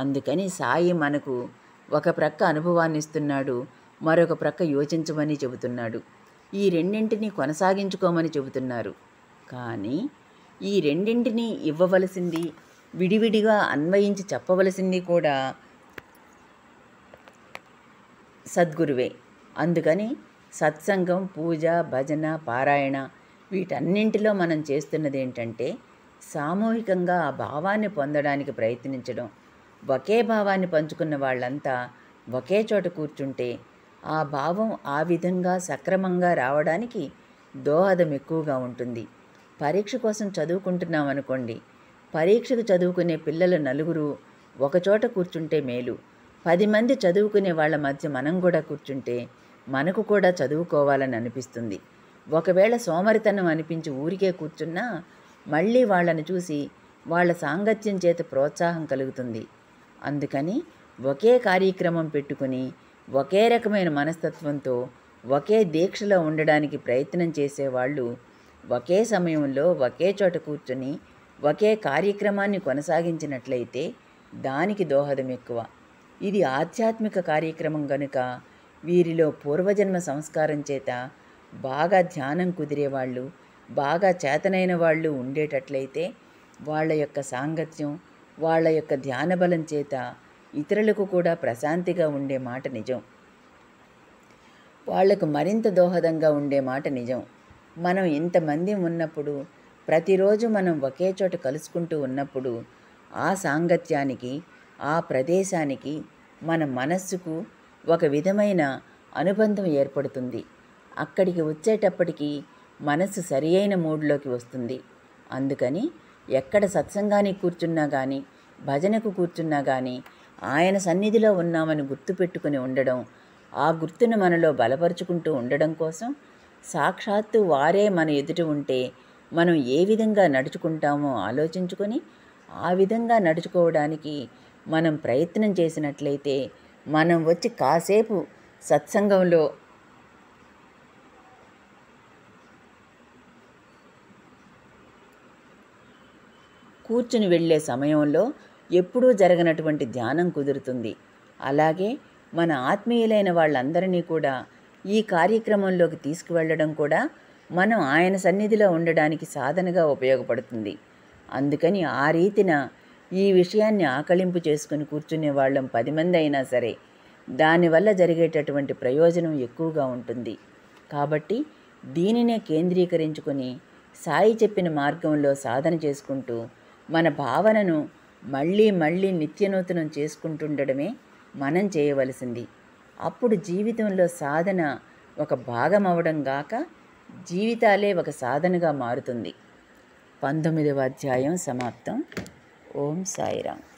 అందుకని సాయి మనకు ఒక ప్రక్క అనుభవాన్ని ఇస్తున్నాడు మరొక ప్రక్క యోచించమని చెబుతున్నాడు ఈ రెండింటిని కొనసాగించుకోమని చెబుతున్నారు కానీ ఈ రెండింటినీ ఇవ్వవలసింది విడివిడిగా అన్వయించి చెప్పవలసింది కూడా సద్గురువే అందుకని సత్సంగం పూజ భజన పారాయణ వీటన్నింటిలో మనం చేస్తున్నది ఏంటంటే సామూహికంగా ఆ భావాన్ని పొందడానికి ప్రయత్నించడం ఒకే భావాన్ని పంచుకున్న వాళ్ళంతా ఒకే చోట కూర్చుంటే ఆ భావం ఆ విధంగా సక్రమంగా రావడానికి దోహదం ఎక్కువగా ఉంటుంది పరీక్ష కోసం చదువుకుంటున్నాం అనుకోండి పరీక్షకు చదువుకునే పిల్లల నలుగురు ఒకచోట కూర్చుంటే మేలు పది మంది చదువుకునే వాళ్ళ మధ్య మనం కూడా కూర్చుంటే మనకు కూడా చదువుకోవాలని అనిపిస్తుంది ఒకవేళ సోమరితనం అనిపించి ఊరికే కూర్చున్నా మళ్ళీ వాళ్ళని చూసి వాళ్ళ సాంగత్యం చేత ప్రోత్సాహం కలుగుతుంది అందుకని ఒకే కార్యక్రమం పెట్టుకుని ఒకే రకమైన మనస్తత్వంతో ఒకే దీక్షలో ఉండడానికి ప్రయత్నం చేసేవాళ్ళు ఒకే సమయంలో ఒకే చోట కూర్చొని ఒకే కార్యక్రమాన్ని కొనసాగించినట్లయితే దానికి దోహదం ఎక్కువ ఇది ఆధ్యాత్మిక కార్యక్రమం గనుక వీరిలో పూర్వజన్మ సంస్కారం చేత బాగా ధ్యానం కుదిరేవాళ్ళు బాగా చేతనైన వాళ్ళు ఉండేటట్లయితే వాళ్ళ యొక్క సాంగత్యం వాళ్ళ యొక్క ధ్యానబలం చేత ఇతరులకు కూడా ప్రశాంతిగా ఉండే మాట నిజం వాళ్లకు మరింత దోహదంగా ఉండే మాట నిజం మనం ఇంతమంది ఉన్నప్పుడు ప్రతిరోజు మనం ఒకే చోట కలుసుకుంటూ ఉన్నప్పుడు ఆ సాంగత్యానికి ఆ ప్రదేశానికి మన మనస్సుకు ఒక విధమైన అనుబంధం ఏర్పడుతుంది అక్కడికి వచ్చేటప్పటికీ మనస్సు సరి అయిన మూడ్లోకి వస్తుంది అందుకని ఎక్కడ సత్సంగానికి కూర్చున్నా కానీ భజనకు కూర్చున్నా కానీ ఆయన సన్నిధిలో ఉన్నామని గుర్తుపెట్టుకుని ఉండడం ఆ గుర్తును మనలో బలపరుచుకుంటూ ఉండడం కోసం సాక్షాత్తు వారే మన ఎదుట ఉంటే మనం ఏ విధంగా నడుచుకుంటామో ఆలోచించుకొని ఆ విధంగా నడుచుకోవడానికి మనం ప్రయత్నం చేసినట్లయితే మనం వచ్చి కాసేపు సత్సంగంలో కూర్చుని వెళ్ళే సమయంలో ఎప్పుడూ జరగనటువంటి ధ్యానం కుదురుతుంది అలాగే మన ఆత్మీయులైన వాళ్ళందరినీ కూడా ఈ కార్యక్రమంలోకి తీసుకువెళ్ళడం కూడా మనం ఆయన సన్నిధిలో ఉండడానికి సాధనగా ఉపయోగపడుతుంది అందుకని ఆ రీతిన ఈ విషయాన్ని ఆకలింపు చేసుకుని కూర్చునే వాళ్ళం పది మంది అయినా సరే దానివల్ల జరిగేటటువంటి ప్రయోజనం ఎక్కువగా ఉంటుంది కాబట్టి దీనినే కేంద్రీకరించుకొని సాయి చెప్పిన మార్గంలో సాధన చేసుకుంటూ మన భావనను మళ్ళీ మళ్ళీ నిత్యనూతనం చేసుకుంటుండడమే మనం చేయవలసింది అప్పుడు జీవితంలో సాధన ఒక భాగం అవడం గాక జీవితాలే ఒక సాధనగా మారుతుంది పంతొమ్మిదవ అధ్యాయం సమాప్తం ఓం సాయిరామ్